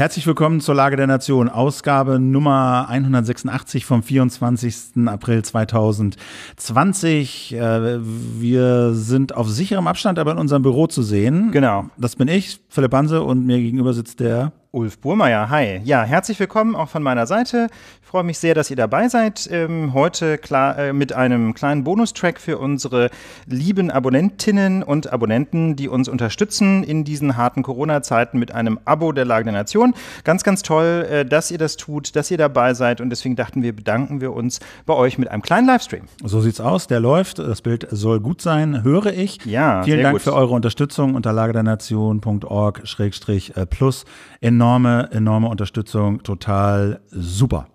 Herzlich willkommen zur Lage der Nation, Ausgabe Nummer 186 vom 24. April 2020. Äh, wir sind auf sicherem Abstand, aber in unserem Büro zu sehen. Genau. Das bin ich, Philipp Hanse, und mir gegenüber sitzt der Ulf Burmeier. Hi. Ja, herzlich willkommen auch von meiner Seite. Ich freue mich sehr, dass ihr dabei seid. Ähm, heute klar, äh, mit einem kleinen Bonustrack für unsere lieben Abonnentinnen und Abonnenten, die uns unterstützen in diesen harten Corona-Zeiten mit einem Abo der Lage der Nation. Ganz, ganz toll, äh, dass ihr das tut, dass ihr dabei seid. Und deswegen dachten wir, bedanken wir uns bei euch mit einem kleinen Livestream. So sieht's aus. Der läuft. Das Bild soll gut sein, höre ich. Ja. Vielen Dank gut. für eure Unterstützung unter lagedernation.org-plus. Äh, in enorme, enorme Unterstützung. Total super.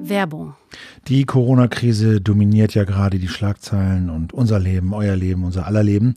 Werbung. Die Corona-Krise dominiert ja gerade die Schlagzeilen und unser Leben, euer Leben, unser aller Leben.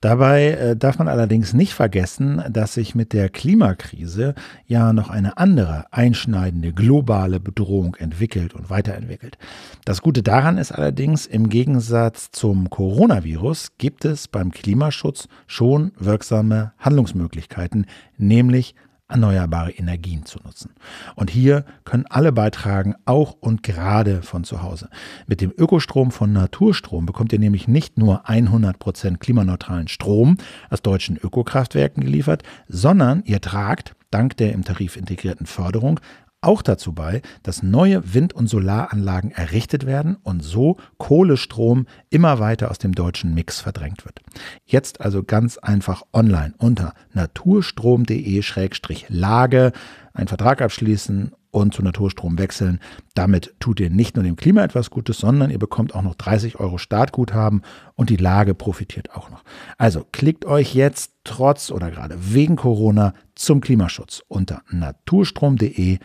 Dabei äh, darf man allerdings nicht vergessen, dass sich mit der Klimakrise ja noch eine andere einschneidende globale Bedrohung entwickelt und weiterentwickelt. Das Gute daran ist allerdings, im Gegensatz zum Coronavirus gibt es beim Klimaschutz schon wirksame Handlungsmöglichkeiten, nämlich erneuerbare Energien zu nutzen. Und hier können alle beitragen, auch und gerade von zu Hause. Mit dem Ökostrom von Naturstrom bekommt ihr nämlich nicht nur 100% klimaneutralen Strom aus deutschen Ökokraftwerken geliefert, sondern ihr tragt dank der im Tarif integrierten Förderung auch dazu bei, dass neue Wind- und Solaranlagen errichtet werden und so Kohlestrom immer weiter aus dem deutschen Mix verdrängt wird. Jetzt also ganz einfach online unter naturstrom.de-lage einen Vertrag abschließen und zu Naturstrom wechseln. Damit tut ihr nicht nur dem Klima etwas Gutes, sondern ihr bekommt auch noch 30 Euro Startguthaben und die Lage profitiert auch noch. Also klickt euch jetzt trotz oder gerade wegen Corona zum Klimaschutz unter naturstrom.de-lage.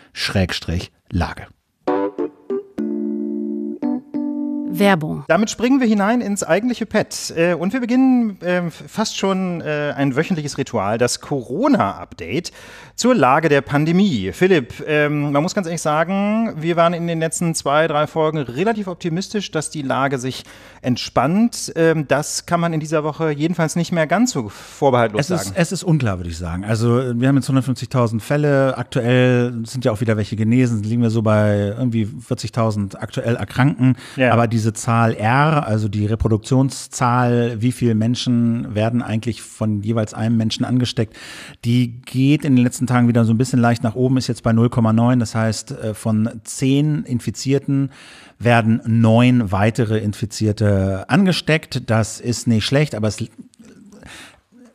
Werbung. Damit springen wir hinein ins eigentliche Pad. Äh, und wir beginnen äh, fast schon äh, ein wöchentliches Ritual, das Corona-Update zur Lage der Pandemie. Philipp, ähm, man muss ganz ehrlich sagen, wir waren in den letzten zwei, drei Folgen relativ optimistisch, dass die Lage sich entspannt. Ähm, das kann man in dieser Woche jedenfalls nicht mehr ganz so vorbehaltlos es sagen. Ist, es ist unklar, würde ich sagen. Also wir haben jetzt 150.000 Fälle. Aktuell sind ja auch wieder welche genesen. Liegen wir so bei irgendwie 40.000 aktuell Erkrankten. Ja. Aber diese Zahl R, also die Reproduktionszahl, wie viele Menschen werden eigentlich von jeweils einem Menschen angesteckt, die geht in den letzten Tagen wieder so ein bisschen leicht nach oben, ist jetzt bei 0,9. Das heißt, äh, von zehn Infizierten werden neun weitere Infizierte angesteckt. Das ist nicht schlecht, aber es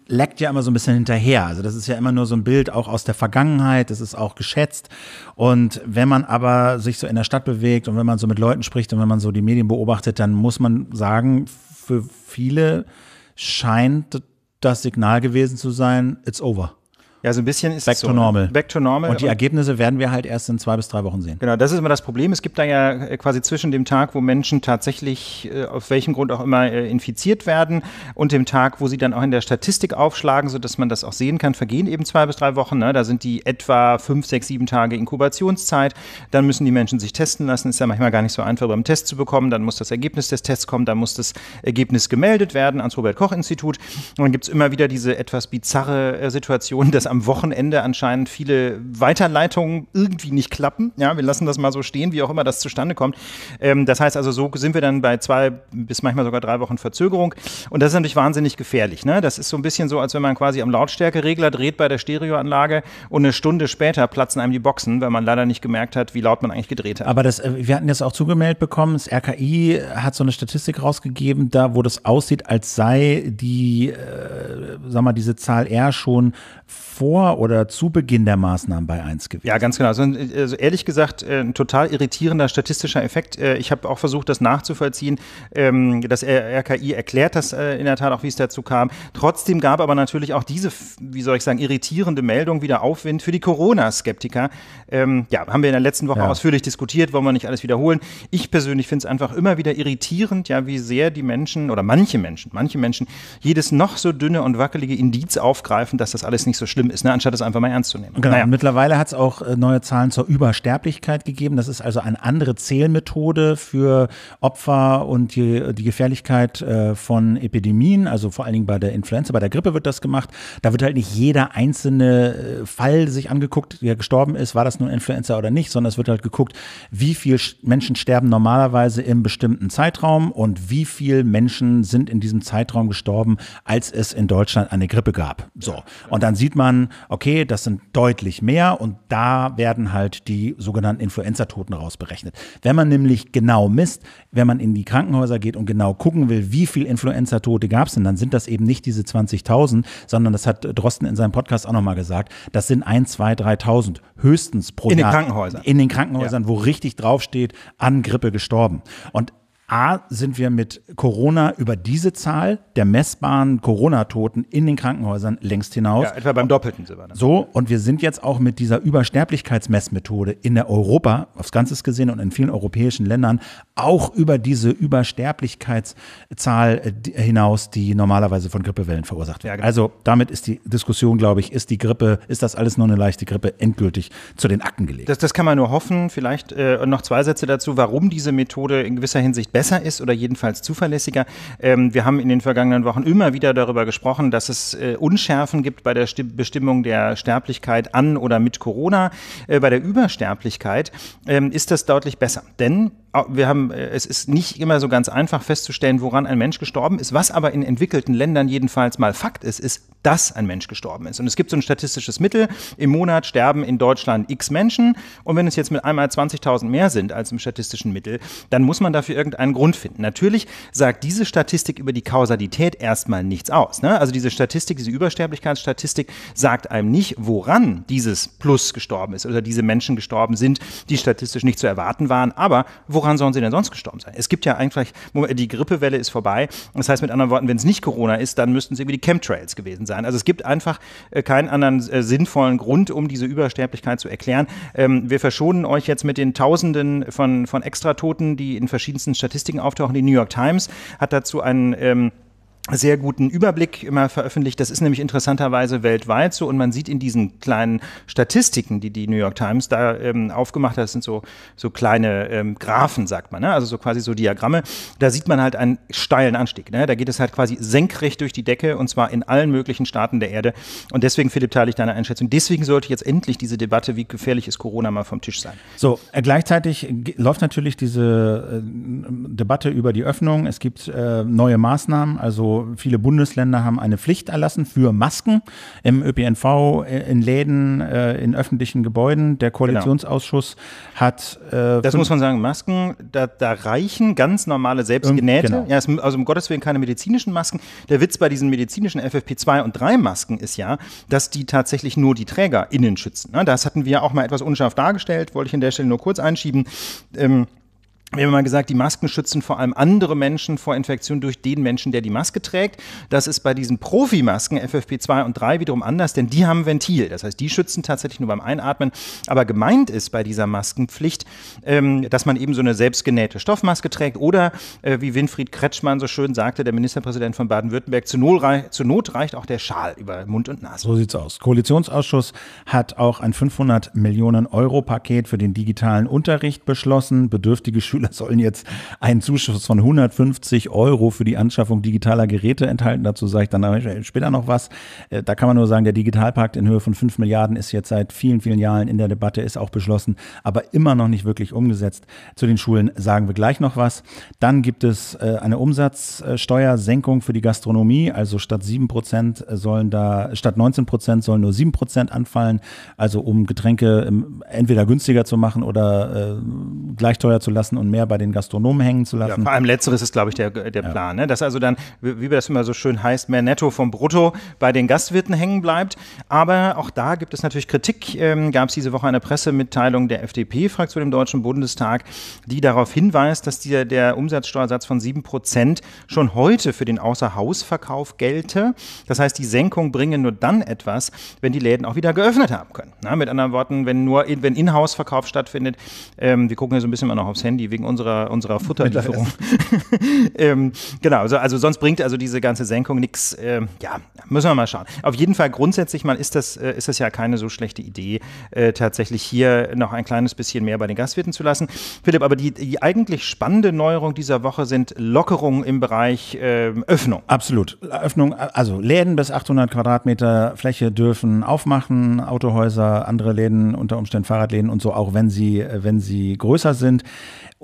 leckt ja immer so ein bisschen hinterher. Also das ist ja immer nur so ein Bild auch aus der Vergangenheit, das ist auch geschätzt. Und wenn man aber sich so in der Stadt bewegt und wenn man so mit Leuten spricht und wenn man so die Medien beobachtet, dann muss man sagen, für viele scheint das Signal gewesen zu sein, it's over. Ja, so ein bisschen ist Back es so. to ne? normal. Back to normal. Und die Ergebnisse werden wir halt erst in zwei bis drei Wochen sehen. Genau, das ist immer das Problem. Es gibt da ja äh, quasi zwischen dem Tag, wo Menschen tatsächlich, äh, auf welchem Grund auch immer, äh, infiziert werden und dem Tag, wo sie dann auch in der Statistik aufschlagen, sodass man das auch sehen kann, vergehen eben zwei bis drei Wochen. Ne? Da sind die etwa fünf, sechs, sieben Tage Inkubationszeit. Dann müssen die Menschen sich testen lassen. Ist ja manchmal gar nicht so einfach, beim Test zu bekommen. Dann muss das Ergebnis des Tests kommen. Dann muss das Ergebnis gemeldet werden ans Robert-Koch-Institut. Und dann gibt es immer wieder diese etwas bizarre Situation, dass am am Wochenende anscheinend viele Weiterleitungen irgendwie nicht klappen. Ja, wir lassen das mal so stehen, wie auch immer das zustande kommt. Ähm, das heißt also, so sind wir dann bei zwei bis manchmal sogar drei Wochen Verzögerung. Und das ist natürlich wahnsinnig gefährlich. Ne? Das ist so ein bisschen so, als wenn man quasi am Lautstärkeregler dreht bei der Stereoanlage und eine Stunde später platzen einem die Boxen, weil man leider nicht gemerkt hat, wie laut man eigentlich gedreht hat. Aber das, äh, wir hatten das auch zugemeldet bekommen. Das RKI hat so eine Statistik rausgegeben, da wo das aussieht, als sei die, äh, sag mal, diese Zahl R schon vor vor oder zu Beginn der Maßnahmen bei 1 gewesen? Ja, ganz genau. Also, also ehrlich gesagt, äh, ein total irritierender statistischer Effekt. Äh, ich habe auch versucht, das nachzuvollziehen. Ähm, das RKI erklärt das äh, in der Tat auch, wie es dazu kam. Trotzdem gab aber natürlich auch diese, wie soll ich sagen, irritierende Meldung wieder Aufwind für die Corona-Skeptiker. Ähm, ja, haben wir in der letzten Woche ja. ausführlich diskutiert, wollen wir nicht alles wiederholen. Ich persönlich finde es einfach immer wieder irritierend, ja, wie sehr die Menschen oder manche Menschen, manche Menschen jedes noch so dünne und wackelige Indiz aufgreifen, dass das alles nicht so schlimm ist ist, ne? anstatt es einfach mal ernst zu nehmen. Genau. Naja. Mittlerweile hat es auch äh, neue Zahlen zur Übersterblichkeit gegeben. Das ist also eine andere Zählmethode für Opfer und die, die Gefährlichkeit äh, von Epidemien. Also vor allen Dingen bei der Influenza, bei der Grippe wird das gemacht. Da wird halt nicht jeder einzelne äh, Fall sich angeguckt, der gestorben ist, war das nun Influenza oder nicht, sondern es wird halt geguckt, wie viele Menschen sterben normalerweise im bestimmten Zeitraum und wie viele Menschen sind in diesem Zeitraum gestorben, als es in Deutschland eine Grippe gab. So. Und dann sieht man, okay, das sind deutlich mehr und da werden halt die sogenannten Influenza-Toten rausberechnet. Wenn man nämlich genau misst, wenn man in die Krankenhäuser geht und genau gucken will, wie viel Influenza-Tote gab es denn, dann sind das eben nicht diese 20.000, sondern das hat Drosten in seinem Podcast auch nochmal gesagt, das sind 1, 2, 3.000 höchstens pro in Jahr. In den Krankenhäusern. In den Krankenhäusern, ja. wo richtig draufsteht, an Grippe gestorben. Und A, sind wir mit Corona über diese Zahl der messbaren Corona-Toten in den Krankenhäusern längst hinaus. Ja, etwa beim Doppelten sind wir dann. So, und wir sind jetzt auch mit dieser Übersterblichkeitsmessmethode in der Europa, aufs Ganze gesehen und in vielen europäischen Ländern, auch über diese Übersterblichkeitszahl äh, äh, hinaus, die normalerweise von Grippewellen verursacht wird. Ja, genau. Also damit ist die Diskussion, glaube ich, ist die Grippe, ist das alles nur eine leichte Grippe, endgültig zu den Akten gelegt. Das, das kann man nur hoffen. Vielleicht äh, noch zwei Sätze dazu, warum diese Methode in gewisser Hinsicht besser besser ist oder jedenfalls zuverlässiger. Ähm, wir haben in den vergangenen Wochen immer wieder darüber gesprochen, dass es äh, Unschärfen gibt bei der Sti Bestimmung der Sterblichkeit an oder mit Corona. Äh, bei der Übersterblichkeit ähm, ist das deutlich besser, denn äh, wir haben, äh, es ist nicht immer so ganz einfach festzustellen, woran ein Mensch gestorben ist. Was aber in entwickelten Ländern jedenfalls mal Fakt ist, ist, dass ein Mensch gestorben ist. Und es gibt so ein statistisches Mittel. Im Monat sterben in Deutschland x Menschen. Und wenn es jetzt mit einmal 20.000 mehr sind als im statistischen Mittel, dann muss man dafür irgendein einen Grund finden. Natürlich sagt diese Statistik über die Kausalität erstmal nichts aus. Ne? Also diese Statistik, diese Übersterblichkeitsstatistik sagt einem nicht, woran dieses Plus gestorben ist oder diese Menschen gestorben sind, die statistisch nicht zu erwarten waren. Aber woran sollen sie denn sonst gestorben sein? Es gibt ja eigentlich, die Grippewelle ist vorbei. Das heißt mit anderen Worten, wenn es nicht Corona ist, dann müssten es irgendwie die Chemtrails gewesen sein. Also es gibt einfach äh, keinen anderen äh, sinnvollen Grund, um diese Übersterblichkeit zu erklären. Ähm, wir verschonen euch jetzt mit den Tausenden von, von Extratoten, die in verschiedensten Statistiken Statistiken auftauchen. Die New York Times hat dazu einen ähm, sehr guten Überblick immer veröffentlicht. Das ist nämlich interessanterweise weltweit so und man sieht in diesen kleinen Statistiken, die die New York Times da ähm, aufgemacht hat, das sind so, so kleine ähm, Graphen, sagt man, ne? also so quasi so Diagramme, da sieht man halt einen steilen Anstieg. Ne? Da geht es halt quasi senkrecht durch die Decke und zwar in allen möglichen Staaten der Erde und deswegen, Philipp, teile ich deine Einschätzung. Deswegen sollte jetzt endlich diese Debatte, wie gefährlich ist Corona, mal vom Tisch sein. So, äh, gleichzeitig läuft natürlich diese äh, Debatte über die Öffnung. Es gibt äh, neue Maßnahmen, also viele Bundesländer haben eine Pflicht erlassen für Masken im ÖPNV, äh, in Läden, äh, in öffentlichen Gebäuden. Der genau. Koalitionsausschuss genau. hat. Äh, das muss man sagen, Masken, da, da reichen ganz normale selbstgenähte. Genau. Ja, also um Gottes Willen keine medizinischen Masken. Der Witz bei diesen medizinischen FFP2 und 3 Masken ist ja, dass die tatsächlich nur die TrägerInnen schützen. Ne? Das hatten wir auch mal etwas unscharf dargestellt, wollte ich an der Stelle nur kurz einschieben. Ähm, wir haben mal gesagt, die Masken schützen vor allem andere Menschen vor Infektion durch den Menschen, der die Maske trägt. Das ist bei diesen Profimasken FFP2 und 3 wiederum anders, denn die haben Ventil. Das heißt, die schützen tatsächlich nur beim Einatmen. Aber gemeint ist bei dieser Maskenpflicht, ähm, dass man eben so eine selbstgenähte Stoffmaske trägt oder, äh, wie Winfried Kretschmann so schön sagte, der Ministerpräsident von Baden-Württemberg, zu, zu Not reicht auch der Schal über Mund und Nase. So sieht's aus. Koalitionsausschuss hat auch ein 500 Millionen Euro Paket für den digitalen Unterricht beschlossen. Bedürftige Schüler da sollen jetzt einen Zuschuss von 150 Euro für die Anschaffung digitaler Geräte enthalten. Dazu sage ich dann später noch was. Äh, da kann man nur sagen, der Digitalpakt in Höhe von 5 Milliarden ist jetzt seit vielen, vielen Jahren in der Debatte, ist auch beschlossen, aber immer noch nicht wirklich umgesetzt. Zu den Schulen sagen wir gleich noch was. Dann gibt es äh, eine Umsatzsteuersenkung für die Gastronomie. Also statt 7 Prozent sollen da, statt 19 Prozent sollen nur 7 Prozent anfallen. Also um Getränke ähm, entweder günstiger zu machen oder äh, gleich teuer zu lassen und mehr bei den Gastronomen hängen zu lassen. Ja, vor allem letzteres ist, glaube ich, der, der ja. Plan, ne? dass also dann, wie das immer so schön heißt, mehr netto vom Brutto bei den Gastwirten hängen bleibt. Aber auch da gibt es natürlich Kritik. Ähm, Gab es diese Woche eine Pressemitteilung der FDP-Fraktion im Deutschen Bundestag, die darauf hinweist, dass die, der Umsatzsteuersatz von 7% schon heute für den Außerhausverkauf gelte. Das heißt, die Senkung bringe nur dann etwas, wenn die Läden auch wieder geöffnet haben können. Na, ne? mit anderen Worten, wenn nur wenn Inhouse-Verkauf stattfindet, ähm, wir gucken ja so ein bisschen mal noch aufs Handy, wegen unserer, unserer Futterlieferung. ähm, genau, also, also sonst bringt also diese ganze Senkung nichts. Ähm, ja, müssen wir mal schauen. Auf jeden Fall grundsätzlich mal ist das, äh, ist das ja keine so schlechte Idee, äh, tatsächlich hier noch ein kleines bisschen mehr bei den Gastwirten zu lassen. Philipp, aber die, die eigentlich spannende Neuerung dieser Woche sind Lockerungen im Bereich äh, Öffnung. Absolut. Öffnung, also Läden bis 800 Quadratmeter Fläche dürfen aufmachen, Autohäuser, andere Läden, unter Umständen Fahrradläden und so, auch wenn sie, äh, wenn sie größer sind.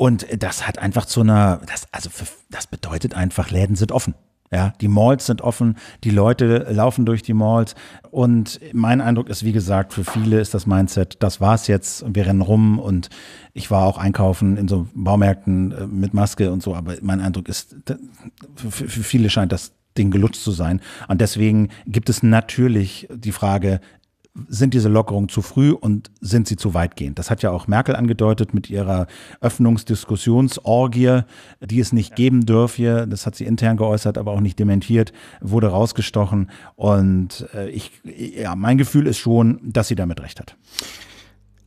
Und das hat einfach zu einer, das, also für, das bedeutet einfach, Läden sind offen. Ja, die Malls sind offen, die Leute laufen durch die Malls. Und mein Eindruck ist, wie gesagt, für viele ist das Mindset, das war's jetzt wir rennen rum. Und ich war auch einkaufen in so Baumärkten äh, mit Maske und so. Aber mein Eindruck ist, für, für viele scheint das Ding gelutscht zu sein. Und deswegen gibt es natürlich die Frage, sind diese Lockerungen zu früh und sind sie zu weitgehend? Das hat ja auch Merkel angedeutet mit ihrer Öffnungsdiskussionsorgie, die es nicht geben dürfe. Das hat sie intern geäußert, aber auch nicht dementiert, wurde rausgestochen. Und äh, ich, ja, mein Gefühl ist schon, dass sie damit recht hat.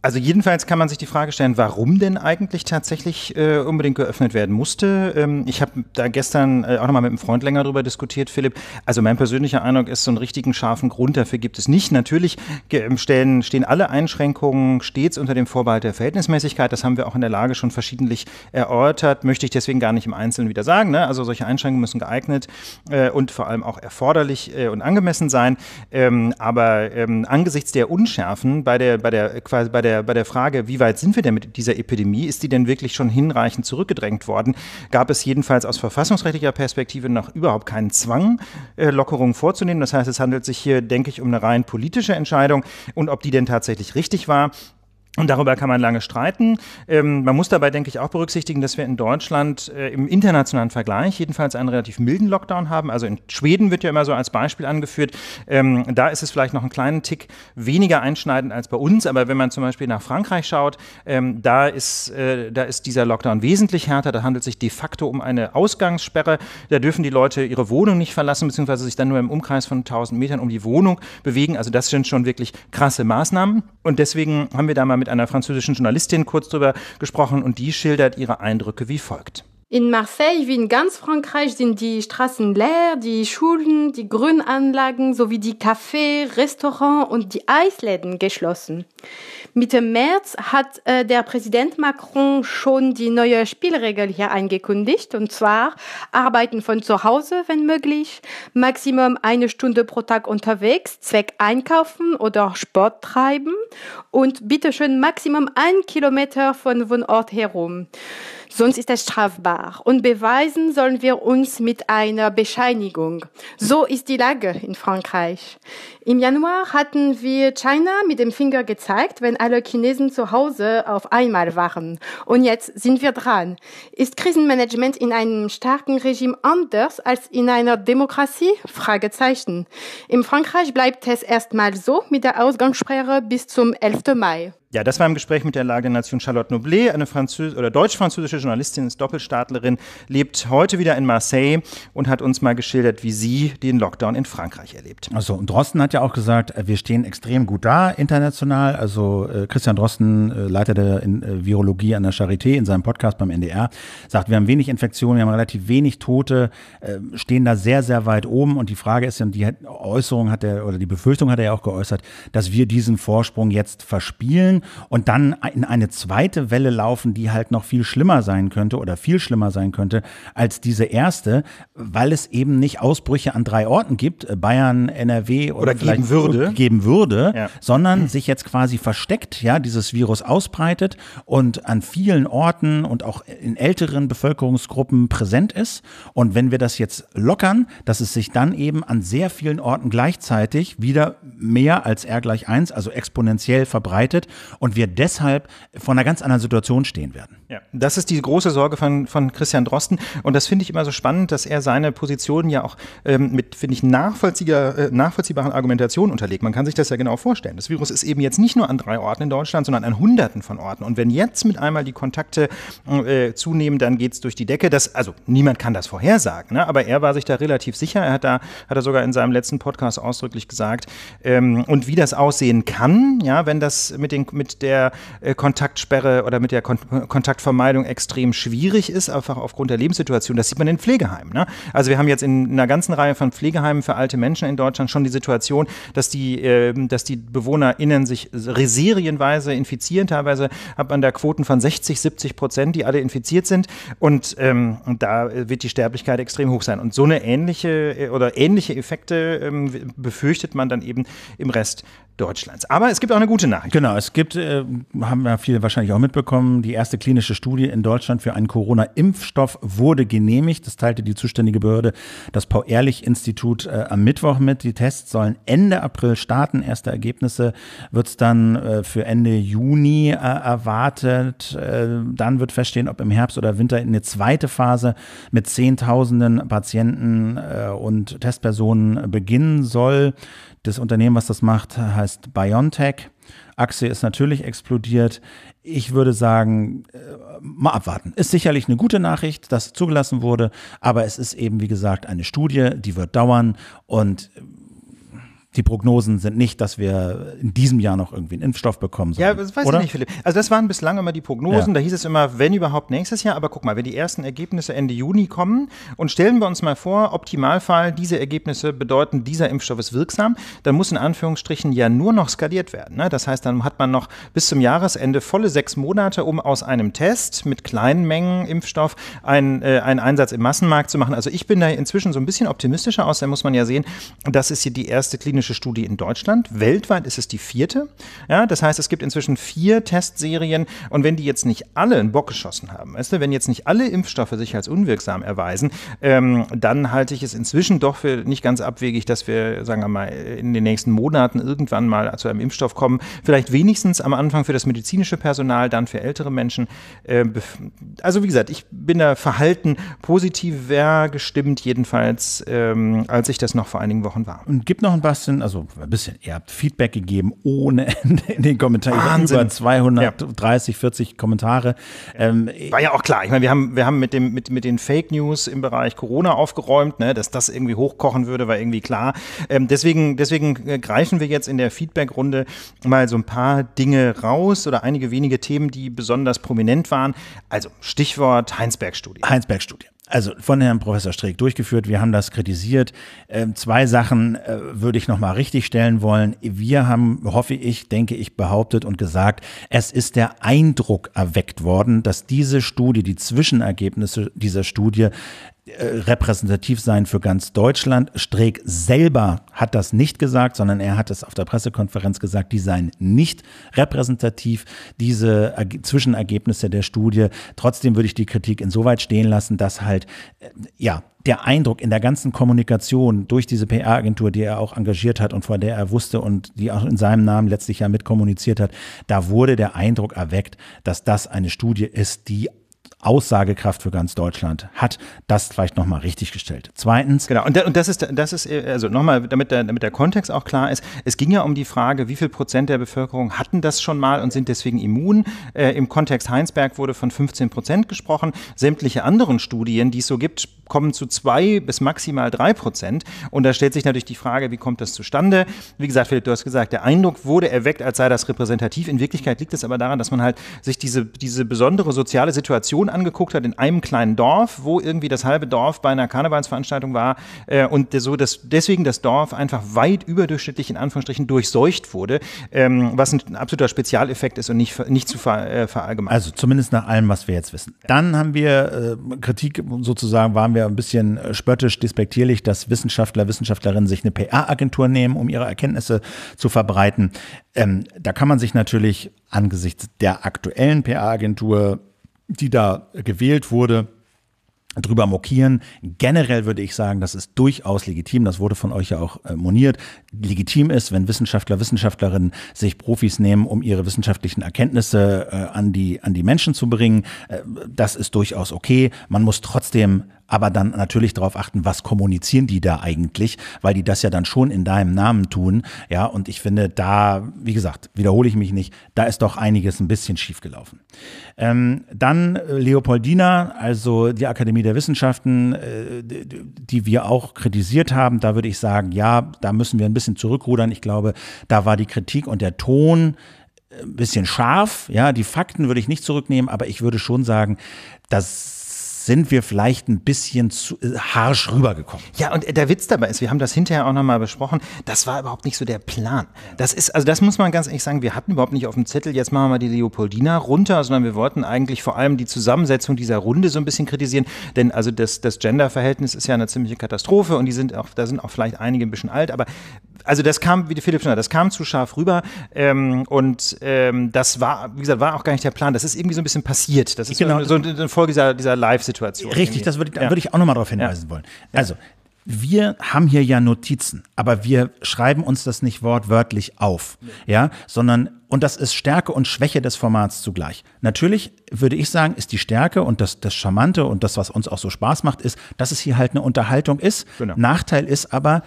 Also jedenfalls kann man sich die Frage stellen, warum denn eigentlich tatsächlich äh, unbedingt geöffnet werden musste. Ähm, ich habe da gestern äh, auch nochmal mit einem Freund länger drüber diskutiert, Philipp. Also mein persönlicher Eindruck ist, so einen richtigen scharfen Grund dafür gibt es nicht. Natürlich ähm, stellen, stehen alle Einschränkungen stets unter dem Vorbehalt der Verhältnismäßigkeit. Das haben wir auch in der Lage schon verschiedentlich erörtert. Möchte ich deswegen gar nicht im Einzelnen wieder sagen. Ne? Also solche Einschränkungen müssen geeignet äh, und vor allem auch erforderlich äh, und angemessen sein. Ähm, aber ähm, angesichts der Unschärfen bei der, bei der, quasi bei der der, bei der Frage, wie weit sind wir denn mit dieser Epidemie? Ist die denn wirklich schon hinreichend zurückgedrängt worden? Gab es jedenfalls aus verfassungsrechtlicher Perspektive noch überhaupt keinen Zwang, äh, Lockerungen vorzunehmen. Das heißt, es handelt sich hier, denke ich, um eine rein politische Entscheidung. Und ob die denn tatsächlich richtig war, und darüber kann man lange streiten. Ähm, man muss dabei, denke ich, auch berücksichtigen, dass wir in Deutschland äh, im internationalen Vergleich jedenfalls einen relativ milden Lockdown haben. Also in Schweden wird ja immer so als Beispiel angeführt. Ähm, da ist es vielleicht noch einen kleinen Tick weniger einschneidend als bei uns. Aber wenn man zum Beispiel nach Frankreich schaut, ähm, da, ist, äh, da ist dieser Lockdown wesentlich härter. Da handelt es sich de facto um eine Ausgangssperre. Da dürfen die Leute ihre Wohnung nicht verlassen, beziehungsweise sich dann nur im Umkreis von 1000 Metern um die Wohnung bewegen. Also das sind schon wirklich krasse Maßnahmen. Und deswegen haben wir da mal mit einer französischen Journalistin kurz drüber gesprochen und die schildert ihre Eindrücke wie folgt. In Marseille wie in ganz Frankreich sind die Straßen leer, die Schulen, die Grünanlagen sowie die Cafés, Restaurants und die Eisläden geschlossen. Mitte März hat äh, der Präsident Macron schon die neue Spielregel hier angekündigt. Und zwar arbeiten von zu Hause, wenn möglich, Maximum eine Stunde pro Tag unterwegs, Zweck einkaufen oder Sport treiben und bitte schön Maximum ein Kilometer von Wohnort herum. Sonst ist es strafbar. Und beweisen sollen wir uns mit einer Bescheinigung. So ist die Lage in Frankreich. Im Januar hatten wir China mit dem Finger gezeigt, wenn alle Chinesen zu Hause auf einmal waren. Und jetzt sind wir dran. Ist Krisenmanagement in einem starken Regime anders als in einer Demokratie? Fragezeichen. In Frankreich bleibt es erstmal so mit der Ausgangssperre bis zum 11. Mai. Ja, das war im Gespräch mit der Lage der Nation Charlotte Noblet, eine Französ oder deutsch-französische Journalistin, ist Doppelstaatlerin, lebt heute wieder in Marseille und hat uns mal geschildert, wie sie den Lockdown in Frankreich erlebt. Also, und Drosten hat ja auch gesagt, äh, wir stehen extrem gut da international. Also äh, Christian Drosten, äh, Leiter der in, äh, Virologie an der Charité in seinem Podcast beim NDR, sagt, wir haben wenig Infektionen, wir haben relativ wenig Tote, äh, stehen da sehr, sehr weit oben. Und die Frage ist, und die Äußerung hat er oder die Befürchtung hat er ja auch geäußert, dass wir diesen Vorsprung jetzt verspielen und dann in eine zweite Welle laufen, die halt noch viel schlimmer sein könnte oder viel schlimmer sein könnte als diese erste, weil es eben nicht Ausbrüche an drei Orten gibt, äh, Bayern, NRW oder, oder geben würde, geben würde ja. sondern sich jetzt quasi versteckt, ja, dieses Virus ausbreitet und an vielen Orten und auch in älteren Bevölkerungsgruppen präsent ist. Und wenn wir das jetzt lockern, dass es sich dann eben an sehr vielen Orten gleichzeitig wieder mehr als R gleich 1, also exponentiell verbreitet und wir deshalb vor einer ganz anderen Situation stehen werden. Ja. Das ist die große Sorge von, von Christian Drosten und das finde ich immer so spannend, dass er seine Positionen ja auch ähm, mit, finde ich, äh, nachvollziehbaren Argumenten Dokumentation unterlegt. Man kann sich das ja genau vorstellen. Das Virus ist eben jetzt nicht nur an drei Orten in Deutschland, sondern an Hunderten von Orten. Und wenn jetzt mit einmal die Kontakte äh, zunehmen, dann geht es durch die Decke. Das, also niemand kann das vorhersagen, ne? aber er war sich da relativ sicher. Er hat da, hat er sogar in seinem letzten Podcast ausdrücklich gesagt. Ähm, und wie das aussehen kann, ja, wenn das mit, den, mit der äh, Kontaktsperre oder mit der Kon Kontaktvermeidung extrem schwierig ist, einfach aufgrund der Lebenssituation, das sieht man in Pflegeheimen. Ne? Also wir haben jetzt in einer ganzen Reihe von Pflegeheimen für alte Menschen in Deutschland schon die Situation, Infektion, dass die, ähm, dass die BewohnerInnen sich serienweise infizieren. Teilweise hat man da Quoten von 60, 70 Prozent, die alle infiziert sind. Und ähm, da wird die Sterblichkeit extrem hoch sein. Und so eine ähnliche äh, oder ähnliche Effekte ähm, befürchtet man dann eben im Rest Deutschlands. Aber es gibt auch eine gute Nachricht. Genau, es gibt, äh, haben wir viele wahrscheinlich auch mitbekommen, die erste klinische Studie in Deutschland für einen Corona-Impfstoff wurde genehmigt. Das teilte die zuständige Behörde, das Paul-Ehrlich-Institut, äh, am Mittwoch mit. Die Tests sollen Ende April starten. Erste Ergebnisse wird es dann äh, für Ende Juni äh, erwartet. Äh, dann wird feststehen, ob im Herbst oder Winter eine zweite Phase mit Zehntausenden Patienten äh, und Testpersonen beginnen soll. Das Unternehmen, was das macht, heißt BioNTech. Aktie ist natürlich explodiert. Ich würde sagen, äh, mal abwarten. Ist sicherlich eine gute Nachricht, dass zugelassen wurde, aber es ist eben, wie gesagt, eine Studie, die wird dauern und die Prognosen sind nicht, dass wir in diesem Jahr noch irgendwie einen Impfstoff bekommen sollen. Ja, das weiß oder? ich nicht, Philipp. Also das waren bislang immer die Prognosen. Ja. Da hieß es immer, wenn überhaupt nächstes Jahr. Aber guck mal, wenn die ersten Ergebnisse Ende Juni kommen und stellen wir uns mal vor, Optimalfall, diese Ergebnisse bedeuten, dieser Impfstoff ist wirksam, dann muss in Anführungsstrichen ja nur noch skaliert werden. Ne? Das heißt, dann hat man noch bis zum Jahresende volle sechs Monate, um aus einem Test mit kleinen Mengen Impfstoff einen, äh, einen Einsatz im Massenmarkt zu machen. Also ich bin da inzwischen so ein bisschen optimistischer aus. Da muss man ja sehen, das ist hier die erste klinische klinische Studie in Deutschland. Weltweit ist es die vierte. Ja, das heißt, es gibt inzwischen vier Testserien und wenn die jetzt nicht alle einen Bock geschossen haben, weißt du, wenn jetzt nicht alle Impfstoffe sich als unwirksam erweisen, ähm, dann halte ich es inzwischen doch für nicht ganz abwegig, dass wir, sagen wir mal, in den nächsten Monaten irgendwann mal zu einem Impfstoff kommen. Vielleicht wenigstens am Anfang für das medizinische Personal, dann für ältere Menschen. Ähm, also wie gesagt, ich bin da verhalten positiver gestimmt, jedenfalls, ähm, als ich das noch vor einigen Wochen war. Und gibt noch ein paar Szen bisschen, also ein bisschen, ihr habt Feedback gegeben ohne Ende in den Kommentaren. Wahnsinn. Über 230, ja. 40 Kommentare. Ähm, War ja auch klar. Ich meine, wir haben, wir haben mit, dem, mit, mit den Fake News im Bereich Corona aufgeräumt, ne, dass das irgendwie hochkochen würde, war irgendwie klar. Ähm, deswegen, deswegen äh, greifen wir jetzt in der Feedback-Runde mal so ein paar Dinge raus oder einige wenige Themen, die besonders prominent waren. Also Stichwort Heinsberg-Studie. Heinsberg-Studie also von Herrn Professor Streeck durchgeführt. Wir haben das kritisiert. Ähm, zwei Sachen äh, würde ich nochmal richtig stellen wollen. Wir haben, hoffe ich, denke ich, behauptet und gesagt, es ist der Eindruck erweckt worden, dass diese Studie, die Zwischenergebnisse dieser Studie äh, repräsentativ sein für ganz Deutschland. Streeck selber hat das nicht gesagt, sondern er hat es auf der Pressekonferenz gesagt, die seien nicht repräsentativ, diese Zwischenergebnisse der Studie. Trotzdem würde ich die Kritik insoweit stehen lassen, dass halt, äh, ja, der Eindruck in der ganzen Kommunikation durch diese PR-Agentur, die er auch engagiert hat und vor der er wusste und die auch in seinem Namen letztlich ja mitkommuniziert hat, da wurde der Eindruck erweckt, dass das eine Studie ist, die Aussagekraft für ganz Deutschland hat, das vielleicht nochmal richtig gestellt. Zweitens. Genau, und, und das ist, das ist also nochmal, damit der, damit der Kontext auch klar ist, es ging ja um die Frage, wie viel Prozent der Bevölkerung hatten das schon mal und sind deswegen immun. Äh, Im Kontext Heinsberg wurde von 15 Prozent gesprochen. Sämtliche anderen Studien, die es so gibt, kommen zu zwei bis maximal drei Prozent. Und da stellt sich natürlich die Frage, wie kommt das zustande? Wie gesagt, Philipp, du hast gesagt, der Eindruck wurde erweckt, als sei das repräsentativ. In Wirklichkeit liegt es aber daran, dass man halt sich diese, diese besondere soziale Situation angeguckt hat in einem kleinen Dorf, wo irgendwie das halbe Dorf bei einer Karnevalsveranstaltung war äh, und so, dass deswegen das Dorf einfach weit überdurchschnittlich in Anführungsstrichen durchseucht wurde, ähm, was ein absoluter Spezialeffekt ist und nicht, nicht zu ver, äh, verallgemeinern. Also zumindest nach allem, was wir jetzt wissen. Dann haben wir äh, Kritik sozusagen, waren wir ein bisschen äh, spöttisch, despektierlich, dass Wissenschaftler, Wissenschaftlerinnen sich eine PR-Agentur nehmen, um ihre Erkenntnisse zu verbreiten. Ähm, da kann man sich natürlich angesichts der aktuellen PR-Agentur die da gewählt wurde, drüber mokieren. Generell würde ich sagen, das ist durchaus legitim. Das wurde von euch ja auch äh, moniert. Legitim ist, wenn Wissenschaftler, Wissenschaftlerinnen sich Profis nehmen, um ihre wissenschaftlichen Erkenntnisse äh, an die, an die Menschen zu bringen. Äh, das ist durchaus okay. Man muss trotzdem aber dann natürlich darauf achten, was kommunizieren die da eigentlich, weil die das ja dann schon in deinem Namen tun. Ja, und ich finde, da, wie gesagt, wiederhole ich mich nicht, da ist doch einiges ein bisschen schiefgelaufen. Ähm, dann äh, Leopoldina, also die Akademie der Wissenschaften, äh, die wir auch kritisiert haben, da würde ich sagen, ja, da müssen wir ein bisschen zurückrudern. Ich glaube, da war die Kritik und der Ton äh, ein bisschen scharf. Ja, die Fakten würde ich nicht zurücknehmen, aber ich würde schon sagen, dass sind wir vielleicht ein bisschen zu äh, harsch rübergekommen. Ja, und äh, der Witz dabei ist, wir haben das hinterher auch nochmal besprochen, das war überhaupt nicht so der Plan. Das ist, also das muss man ganz ehrlich sagen, wir hatten überhaupt nicht auf dem Zettel, jetzt machen wir mal die Leopoldina runter, sondern wir wollten eigentlich vor allem die Zusammensetzung dieser Runde so ein bisschen kritisieren, denn also das, das Gender-Verhältnis ist ja eine ziemliche Katastrophe und die sind auch, da sind auch vielleicht einige ein bisschen alt, aber also das kam, wie Philipp schon hat, das kam zu scharf rüber ähm, und ähm, das war, wie gesagt, war auch gar nicht der Plan. Das ist irgendwie so ein bisschen passiert. Das ist genau. so, eine, so eine Folge dieser, dieser Live-Situation. Situation. Richtig, das würde ich, da ja. würde ich auch nochmal darauf hinweisen ja. wollen. Also, wir haben hier ja Notizen, aber wir schreiben uns das nicht wortwörtlich auf, ja, sondern und das ist Stärke und Schwäche des Formats zugleich. Natürlich würde ich sagen, ist die Stärke und das, das Charmante und das, was uns auch so Spaß macht, ist, dass es hier halt eine Unterhaltung ist. Genau. Nachteil ist aber,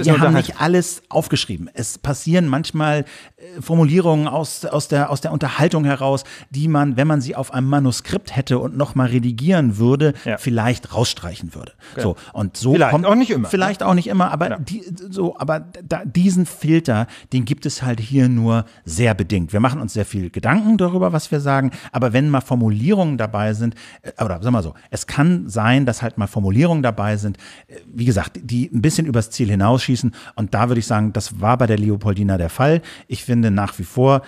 es wir haben nicht alles aufgeschrieben. Es passieren manchmal äh, Formulierungen aus, aus, der, aus der Unterhaltung heraus, die man, wenn man sie auf einem Manuskript hätte und nochmal redigieren würde, ja. vielleicht rausstreichen würde. Okay. So, und so vielleicht kommt, auch nicht immer. Ne? Vielleicht auch nicht immer, aber, ja. die, so, aber da, diesen Filter, den gibt es halt hier nur sehr bedingt. Wir machen uns sehr viel Gedanken darüber, was wir sagen, aber wenn mal Formulierungen dabei sind, äh, oder sag mal so, es kann sein, dass halt mal Formulierungen dabei sind, äh, wie gesagt, die ein bisschen übers Ziel hinaus rausschießen. Und da würde ich sagen, das war bei der Leopoldina der Fall. Ich finde nach wie vor,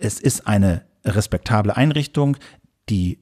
es ist eine respektable Einrichtung, die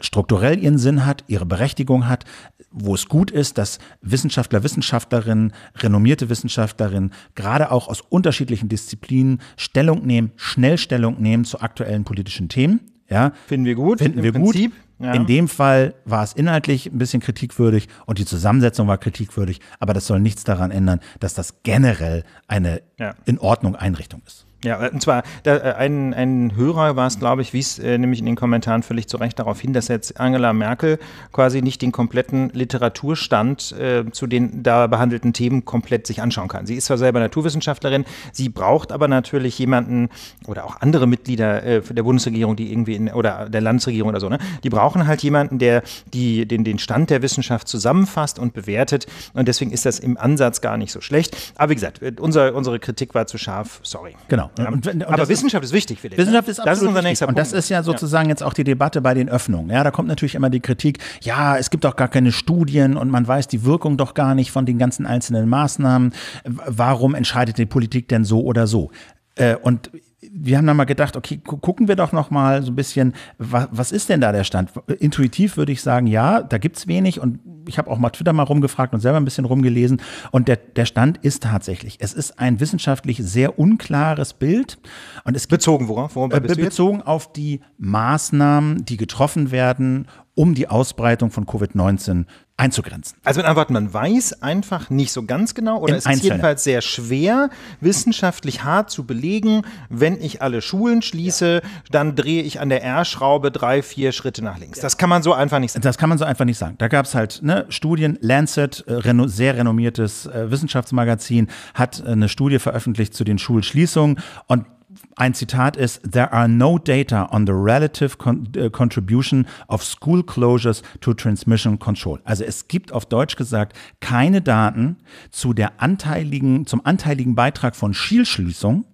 strukturell ihren Sinn hat, ihre Berechtigung hat, wo es gut ist, dass Wissenschaftler, Wissenschaftlerinnen, renommierte Wissenschaftlerinnen gerade auch aus unterschiedlichen Disziplinen Stellung nehmen, schnell Stellung nehmen zu aktuellen politischen Themen. Ja, finden wir gut. Finden wir Prinzip. gut. Ja. In dem Fall war es inhaltlich ein bisschen kritikwürdig und die Zusammensetzung war kritikwürdig, aber das soll nichts daran ändern, dass das generell eine ja. in Ordnung Einrichtung ist. Ja, äh, und zwar der, äh, ein, ein Hörer war es, glaube ich, wies äh, nämlich in den Kommentaren völlig zu Recht darauf hin, dass jetzt Angela Merkel quasi nicht den kompletten Literaturstand äh, zu den da behandelten Themen komplett sich anschauen kann. Sie ist zwar selber Naturwissenschaftlerin, sie braucht aber natürlich jemanden oder auch andere Mitglieder äh, der Bundesregierung, die irgendwie in, oder der Landesregierung oder so, ne? Die brauchen halt jemanden, der die, den, den Stand der Wissenschaft zusammenfasst und bewertet. Und deswegen ist das im Ansatz gar nicht so schlecht. Aber wie gesagt, äh, unser, unsere Kritik war zu scharf, sorry. Genau. Und, und aber Wissenschaft ist wichtig, Philipp. Wissenschaft ist absolut das ist unser nächster Punkt. Und das ist ja sozusagen jetzt auch die Debatte bei den Öffnungen. Ja, da kommt natürlich immer die Kritik, ja, es gibt doch gar keine Studien und man weiß die Wirkung doch gar nicht von den ganzen einzelnen Maßnahmen. Warum entscheidet die Politik denn so oder so? Äh, und wir haben dann mal gedacht, okay, gucken wir doch noch mal so ein bisschen, was, was ist denn da der Stand? Intuitiv würde ich sagen, ja, da gibt es wenig und ich habe auch mal Twitter mal rumgefragt und selber ein bisschen rumgelesen und der, der Stand ist tatsächlich, es ist ein wissenschaftlich sehr unklares Bild und es bezogen worauf? Worüber äh, be bezogen auf die Maßnahmen, die getroffen werden, um die Ausbreitung von Covid-19 einzugrenzen. Also mit anderen Worten, man weiß einfach nicht so ganz genau oder es ist jedenfalls sehr schwer, wissenschaftlich hart zu belegen, wenn ich alle Schulen schließe, ja. dann drehe ich an der R-Schraube drei, vier Schritte nach links. Ja. Das kann man so einfach nicht sagen. Das kann man so einfach nicht sagen. Da gab es halt ne, Studien, Lancet, äh, reno sehr renommiertes äh, Wissenschaftsmagazin, hat äh, eine Studie veröffentlicht zu den Schulschließungen und ein Zitat ist, There are no data on the relative con uh, contribution of school closures to transmission control. Also es gibt auf Deutsch gesagt keine Daten zu der anteiligen, zum anteiligen Beitrag von Schielschließung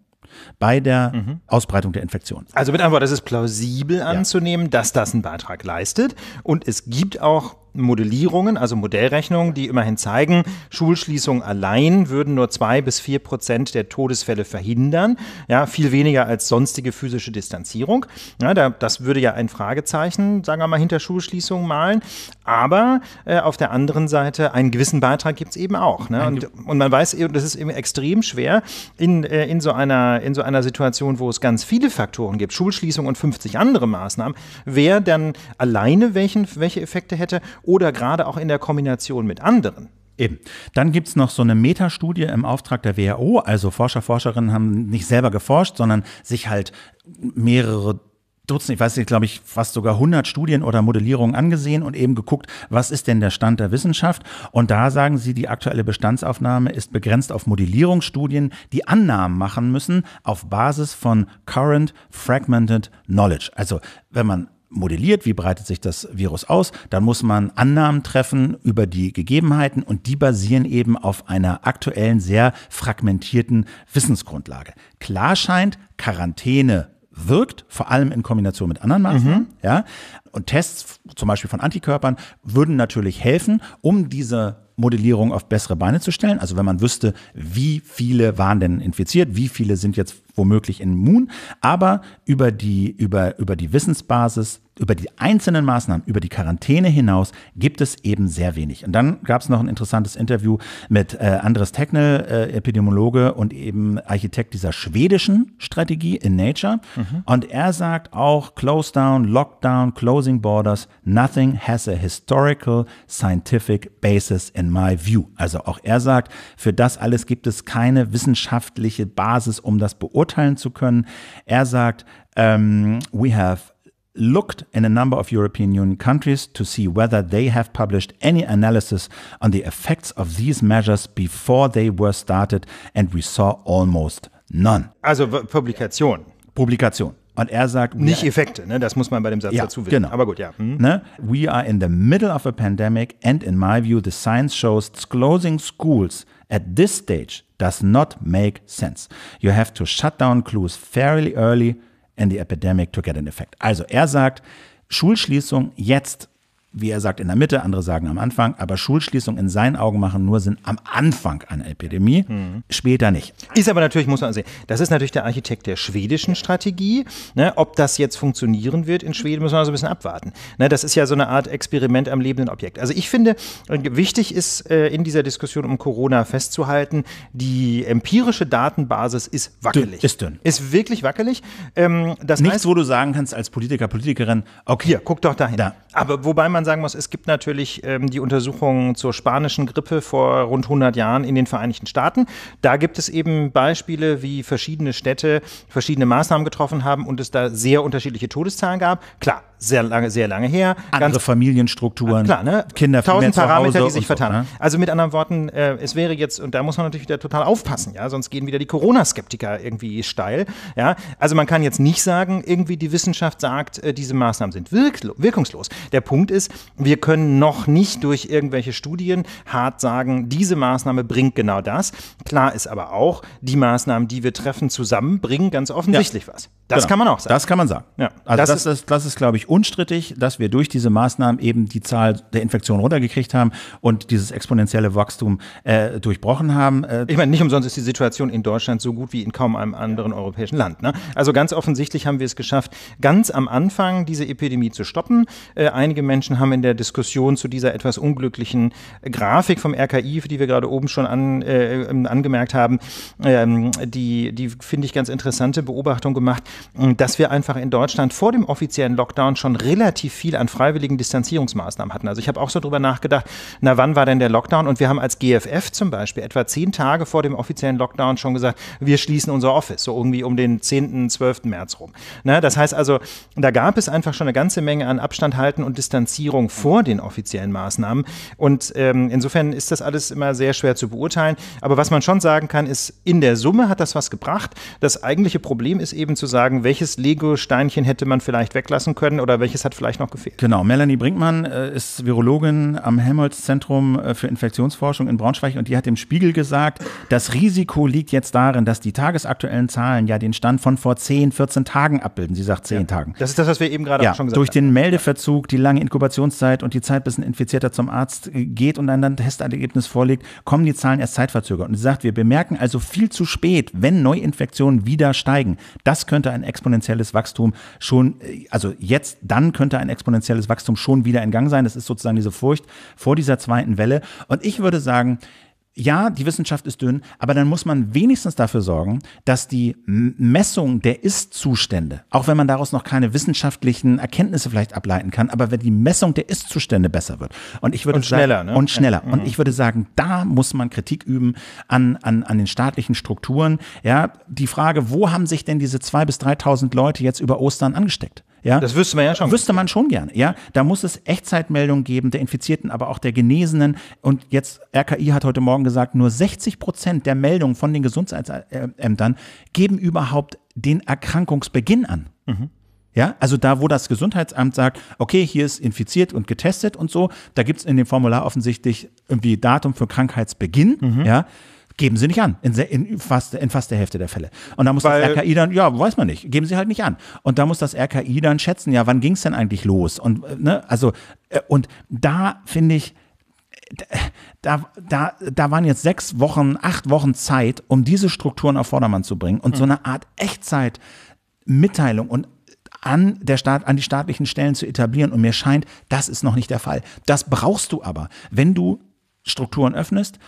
bei der mhm. Ausbreitung der Infektion. Also mit einem Wort, es ist plausibel anzunehmen, ja. dass das einen Beitrag leistet. Und es gibt auch Modellierungen, also Modellrechnungen, die immerhin zeigen, Schulschließungen allein würden nur zwei bis vier Prozent der Todesfälle verhindern. Ja, viel weniger als sonstige physische Distanzierung. Ja, da, das würde ja ein Fragezeichen, sagen wir mal, hinter Schulschließungen malen. Aber äh, auf der anderen Seite einen gewissen Beitrag gibt es eben auch. Ne? Und, und, man weiß, das ist eben extrem schwer in, äh, in, so einer, in so einer Situation, wo es ganz viele Faktoren gibt, Schulschließung und 50 andere Maßnahmen, wer dann alleine welchen, welche Effekte hätte oder gerade auch in der Kombination mit anderen. Eben. Dann gibt es noch so eine Metastudie im Auftrag der WHO. Also Forscher, Forscherinnen haben nicht selber geforscht, sondern sich halt mehrere Dutzend, ich weiß nicht, glaube ich, fast sogar 100 Studien oder Modellierungen angesehen und eben geguckt, was ist denn der Stand der Wissenschaft? Und da sagen sie, die aktuelle Bestandsaufnahme ist begrenzt auf Modellierungsstudien, die Annahmen machen müssen auf Basis von Current Fragmented Knowledge. Also wenn man modelliert, wie breitet sich das Virus aus, dann muss man Annahmen treffen über die Gegebenheiten und die basieren eben auf einer aktuellen, sehr fragmentierten Wissensgrundlage. Klar scheint, Quarantäne wirkt, vor allem in Kombination mit anderen Maßnahmen, mhm. ja. Und Tests, zum Beispiel von Antikörpern, würden natürlich helfen, um diese Modellierung auf bessere Beine zu stellen. Also wenn man wüsste, wie viele waren denn infiziert, wie viele sind jetzt womöglich immun, aber über die, über, über die Wissensbasis über die einzelnen Maßnahmen, über die Quarantäne hinaus gibt es eben sehr wenig. Und dann gab es noch ein interessantes Interview mit äh, Andres Technel, äh, Epidemiologe und eben Architekt dieser schwedischen Strategie in Nature. Mhm. Und er sagt auch, Close Down, Lockdown, Closing Borders, nothing has a historical scientific basis in my view. Also auch er sagt, für das alles gibt es keine wissenschaftliche Basis, um das beurteilen zu können. Er sagt, um, ähm, we have looked in a number of European Union countries to see whether they have published any analysis on the effects of these measures before they were started, and we saw almost none. Also Publikation. Publikation. Und er sagt, nicht Effekte, ne? das muss man bei dem Satz ja, dazu wissen. Genau. Aber gut, ja. Hm. Ne? We are in the middle of a pandemic and in my view the science shows closing schools at this stage does not make sense. You have to shut down clues fairly early and the Epidemic to Get an Effect. Also er sagt, Schulschließung jetzt wie er sagt, in der Mitte, andere sagen am Anfang, aber Schulschließungen in seinen Augen machen nur Sinn am Anfang einer Epidemie, hm. später nicht. Ist aber natürlich, muss man sehen, das ist natürlich der Architekt der schwedischen Strategie. Ne, ob das jetzt funktionieren wird in Schweden, müssen wir also ein bisschen abwarten. Ne, das ist ja so eine Art Experiment am lebenden Objekt. Also ich finde, äh, wichtig ist äh, in dieser Diskussion um Corona festzuhalten, die empirische Datenbasis ist wackelig. Dünn, ist dünn. Ist wirklich wackelig. Ähm, Nichts, heißt, wo du sagen kannst als Politiker, Politikerin, okay. Hier, guck doch dahin. Da. Aber wobei man man sagen muss, es gibt natürlich ähm, die Untersuchungen zur spanischen Grippe vor rund 100 Jahren in den Vereinigten Staaten. Da gibt es eben Beispiele, wie verschiedene Städte verschiedene Maßnahmen getroffen haben und es da sehr unterschiedliche Todeszahlen gab. Klar, sehr lange, sehr lange her. Andere Ganz, Familienstrukturen, klar, ne? Kinder Tausend Parameter, die sich vertan ne? Also mit anderen Worten, äh, es wäre jetzt, und da muss man natürlich wieder total aufpassen, ja, sonst gehen wieder die Corona-Skeptiker irgendwie steil. Ja? Also man kann jetzt nicht sagen, irgendwie die Wissenschaft sagt, äh, diese Maßnahmen sind wirk wirkungslos. Der Punkt ist, ist, wir können noch nicht durch irgendwelche Studien hart sagen, diese Maßnahme bringt genau das. Klar ist aber auch, die Maßnahmen, die wir treffen, zusammen bringen ganz offensichtlich ja. was. Das genau. kann man auch sagen. Das kann man sagen. Ja. Also das, das, ist, das, das ist, glaube ich, unstrittig, dass wir durch diese Maßnahmen eben die Zahl der Infektionen runtergekriegt haben und dieses exponentielle Wachstum äh, durchbrochen haben. Äh, ich meine, nicht umsonst ist die Situation in Deutschland so gut wie in kaum einem anderen europäischen Land. Ne? Also ganz offensichtlich haben wir es geschafft, ganz am Anfang diese Epidemie zu stoppen. Äh, einige Menschen haben in der Diskussion zu dieser etwas unglücklichen Grafik vom RKI, für die wir gerade oben schon an, äh, ähm, angemerkt haben, ähm, die, die finde ich ganz interessante Beobachtung gemacht, ähm, dass wir einfach in Deutschland vor dem offiziellen Lockdown schon relativ viel an freiwilligen Distanzierungsmaßnahmen hatten. Also ich habe auch so drüber nachgedacht, na wann war denn der Lockdown? Und wir haben als GFF zum Beispiel etwa zehn Tage vor dem offiziellen Lockdown schon gesagt, wir schließen unser Office, so irgendwie um den 10., 12. März rum. Na, das heißt also, da gab es einfach schon eine ganze Menge an Abstand halten und Distanzierung Regierung vor den offiziellen Maßnahmen. Und ähm, insofern ist das alles immer sehr schwer zu beurteilen. Aber was man schon sagen kann, ist, in der Summe hat das was gebracht. Das eigentliche Problem ist eben zu sagen, welches Lego-Steinchen hätte man vielleicht weglassen können oder welches hat vielleicht noch gefehlt. Genau, Melanie Brinkmann äh, ist Virologin am Helmholtz-Zentrum äh, für Infektionsforschung in Braunschweig und die hat im Spiegel gesagt, das Risiko liegt jetzt darin, dass die tagesaktuellen Zahlen ja den Stand von vor 10, 14 Tagen abbilden. Sie sagt 10 ja. Tagen. Das ist das, was wir eben gerade ja, schon gesagt durch haben. Durch den Meldeverzug, die lange Inkubation Inkubationszeit und die Zeit, bis ein Infizierter zum Arzt geht und dann ein Testergebnis vorlegt, kommen die Zahlen erst zeitverzögert. Und sie sagt, wir bemerken also viel zu spät, wenn Neuinfektionen wieder steigen. Das könnte ein exponentielles Wachstum schon, äh, also jetzt, dann könnte ein exponentielles Wachstum schon wieder in Gang sein. Das ist sozusagen diese Furcht vor dieser zweiten Welle. Und ich würde sagen, ja, die Wissenschaft ist dünn, aber dann muss man wenigstens dafür sorgen, dass die Messung der Ist-Zustände, auch wenn man daraus noch keine wissenschaftlichen Erkenntnisse vielleicht ableiten kann, aber wenn die Messung der Ist-Zustände besser wird. Und ich würde und sagen, ne? und schneller. Und mhm. ich würde sagen, da muss man Kritik üben an, an, an den staatlichen Strukturen. Ja, die Frage, wo haben sich denn diese zwei bis 3.000 Leute jetzt über Ostern angesteckt? Ja? Das wüsste man ja schon. Wüsste man schon gerne. Ja? Da muss es Echtzeitmeldungen geben der Infizierten, aber auch der Genesenen. Und jetzt, RKI hat heute Morgen gesagt, nur 60 Prozent der Meldungen von den Gesundheitsämtern geben überhaupt den Erkrankungsbeginn an. Mhm. Ja, also da, wo das Gesundheitsamt sagt, okay, hier ist infiziert und getestet und so, da gibt es in dem Formular offensichtlich irgendwie Datum für Krankheitsbeginn. Mhm. Ja, geben sie nicht an. In, in, fast, in fast der Hälfte der Fälle. Und da muss Weil das RKI dann, ja, weiß man nicht, geben sie halt nicht an. Und da muss das RKI dann schätzen, ja, wann ging es denn eigentlich los? Und, äh, ne, also, äh, und da finde ich, da, da, da waren jetzt sechs Wochen, acht Wochen Zeit, um diese Strukturen auf Vordermann zu bringen und mhm. so hm. eine Art Echtzeit-Mitteilung und an, der Staat, an die staatlichen Stellen zu etablieren. Und mir scheint, das ist noch nicht der Fall. Das brauchst du aber, wenn du Strukturen öffnest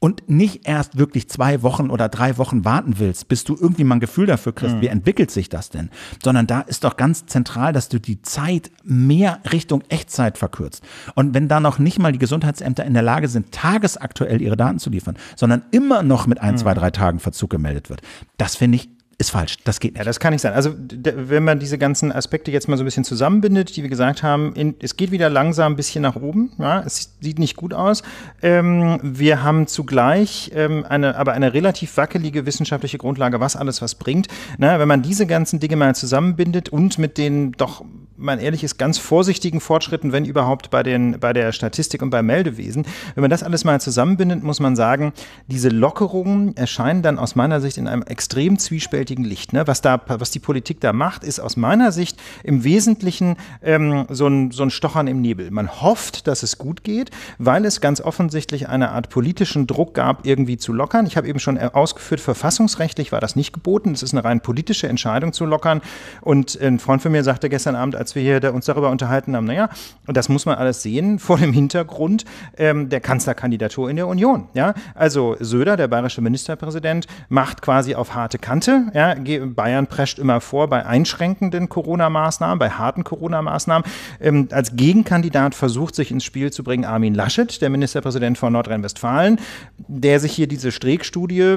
und nicht erst wirklich zwei Wochen oder drei Wochen warten willst, bis du irgendwie mal ein Gefühl dafür kriegst, mhm. wie entwickelt sich das denn, sondern da ist doch ganz zentral, dass du die Zeit mehr Richtung Echtzeit verkürzt. Und wenn da noch nicht mal die Gesundheitsämter in der Lage sind, tagesaktuell ihre Daten zu liefern, sondern immer noch mit ein, mhm. zwei, drei Tagen Verzug gemeldet wird, das finde ich ist falsch. Das geht nicht. Ja, das kann nicht sein. Also, wenn man diese ganzen Aspekte jetzt mal so ein bisschen zusammenbindet, die wir gesagt haben, in, es geht wieder langsam ein bisschen nach oben. Ja, es sieht nicht gut aus. Ähm, wir haben zugleich ähm, eine, aber eine relativ wackelige wissenschaftliche Grundlage, was alles was bringt. Na, wenn man diese ganzen Dinge mal zusammenbindet und mit den doch man ehrlich ist, ganz vorsichtigen Fortschritten, wenn überhaupt bei, den, bei der Statistik und beim Meldewesen. Wenn man das alles mal zusammenbindet, muss man sagen, diese Lockerungen erscheinen dann aus meiner Sicht in einem extrem zwiespältigen Licht. Ne? Was, da, was die Politik da macht, ist aus meiner Sicht im Wesentlichen ähm, so, ein, so ein Stochern im Nebel. Man hofft, dass es gut geht, weil es ganz offensichtlich eine Art politischen Druck gab, irgendwie zu lockern. Ich habe eben schon äh, ausgeführt, verfassungsrechtlich war das nicht geboten. Es ist eine rein politische Entscheidung zu lockern. Und ein Freund von mir sagte gestern Abend, als als wir hier uns darüber unterhalten haben, naja, und das muss man alles sehen vor dem Hintergrund ähm, der Kanzlerkandidatur in der Union. Ja? Also Söder, der bayerische Ministerpräsident, macht quasi auf harte Kante. Ja? Bayern prescht immer vor bei einschränkenden Corona-Maßnahmen, bei harten Corona-Maßnahmen. Ähm, als Gegenkandidat versucht sich ins Spiel zu bringen Armin Laschet, der Ministerpräsident von Nordrhein-Westfalen, der sich hier diese Streeck-Studie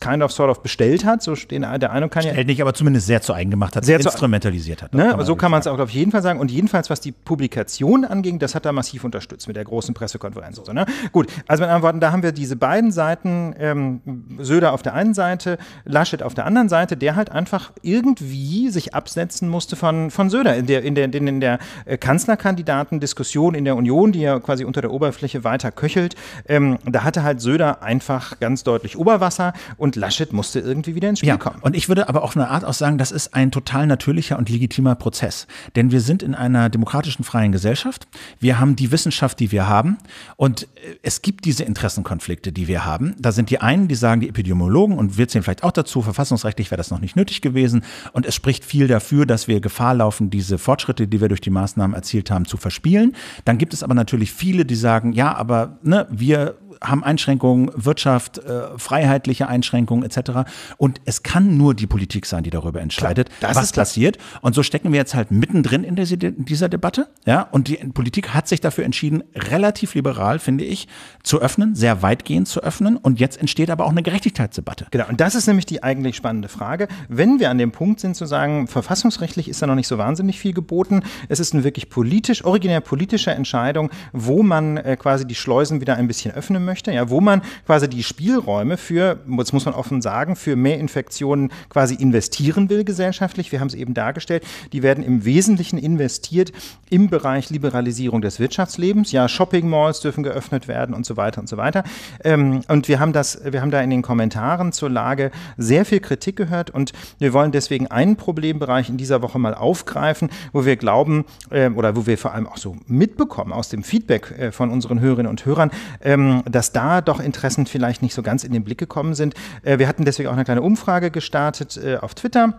kind of sort of bestellt hat. So den, der Eindruck kann ja. Stellt nicht, aber zumindest sehr zu eigen gemacht hat, sehr instrumentalisiert hat. Ne? Aber so kann man es auch, glaube ich, jeden Fall sagen. Und jedenfalls, was die Publikation anging, das hat er massiv unterstützt mit der großen Pressekonferenz. Und so, ne? Gut, also mit anderen Worten, da haben wir diese beiden Seiten, ähm, Söder auf der einen Seite, Laschet auf der anderen Seite, der halt einfach irgendwie sich absetzen musste von, von Söder in der, in der, in der äh, Kanzlerkandidatendiskussion in der Union, die ja quasi unter der Oberfläche weiter köchelt. Ähm, da hatte halt Söder einfach ganz deutlich Oberwasser und Laschet musste irgendwie wieder ins Spiel ja, kommen. Und ich würde aber auf eine Art auch sagen, das ist ein total natürlicher und legitimer Prozess. Der denn wir sind in einer demokratischen freien Gesellschaft. Wir haben die Wissenschaft, die wir haben. Und äh, es gibt diese Interessenkonflikte, die wir haben. Da sind die einen, die sagen, die Epidemiologen, und wir zählen vielleicht auch dazu, verfassungsrechtlich wäre das noch nicht nötig gewesen. Und es spricht viel dafür, dass wir Gefahr laufen, diese Fortschritte, die wir durch die Maßnahmen erzielt haben, zu verspielen. Dann gibt es aber natürlich viele, die sagen, ja, aber ne, wir haben Einschränkungen, Wirtschaft, äh, freiheitliche Einschränkungen etc. Und es kann nur die Politik sein, die darüber entscheidet, klar, was passiert. Und so stecken wir jetzt halt mittendrin in dieser, in dieser Debatte. Ja, und die Politik hat sich dafür entschieden, relativ liberal, finde ich, zu öffnen, sehr weitgehend zu öffnen. Und jetzt entsteht aber auch eine Gerechtigkeitsdebatte. Genau, und das ist nämlich die eigentlich spannende Frage. Wenn wir an dem Punkt sind zu sagen, verfassungsrechtlich ist da noch nicht so wahnsinnig viel geboten, es ist eine wirklich politisch, originär politische Entscheidung, wo man äh, quasi die Schleusen wieder ein bisschen öffnen möchte möchte, ja, wo man quasi die Spielräume für, das muss man offen sagen, für mehr Infektionen quasi investieren will gesellschaftlich. Wir haben es eben dargestellt, die werden im Wesentlichen investiert im Bereich Liberalisierung des Wirtschaftslebens. Ja, Shopping Malls dürfen geöffnet werden und so weiter und so weiter. Ähm, und wir haben das, wir haben da in den Kommentaren zur Lage sehr viel Kritik gehört und wir wollen deswegen einen Problembereich in dieser Woche mal aufgreifen, wo wir glauben ähm, oder wo wir vor allem auch so mitbekommen aus dem Feedback äh, von unseren Hörerinnen und Hörern, ähm, dass dass da doch Interessen vielleicht nicht so ganz in den Blick gekommen sind. Äh, wir hatten deswegen auch eine kleine Umfrage gestartet äh, auf Twitter.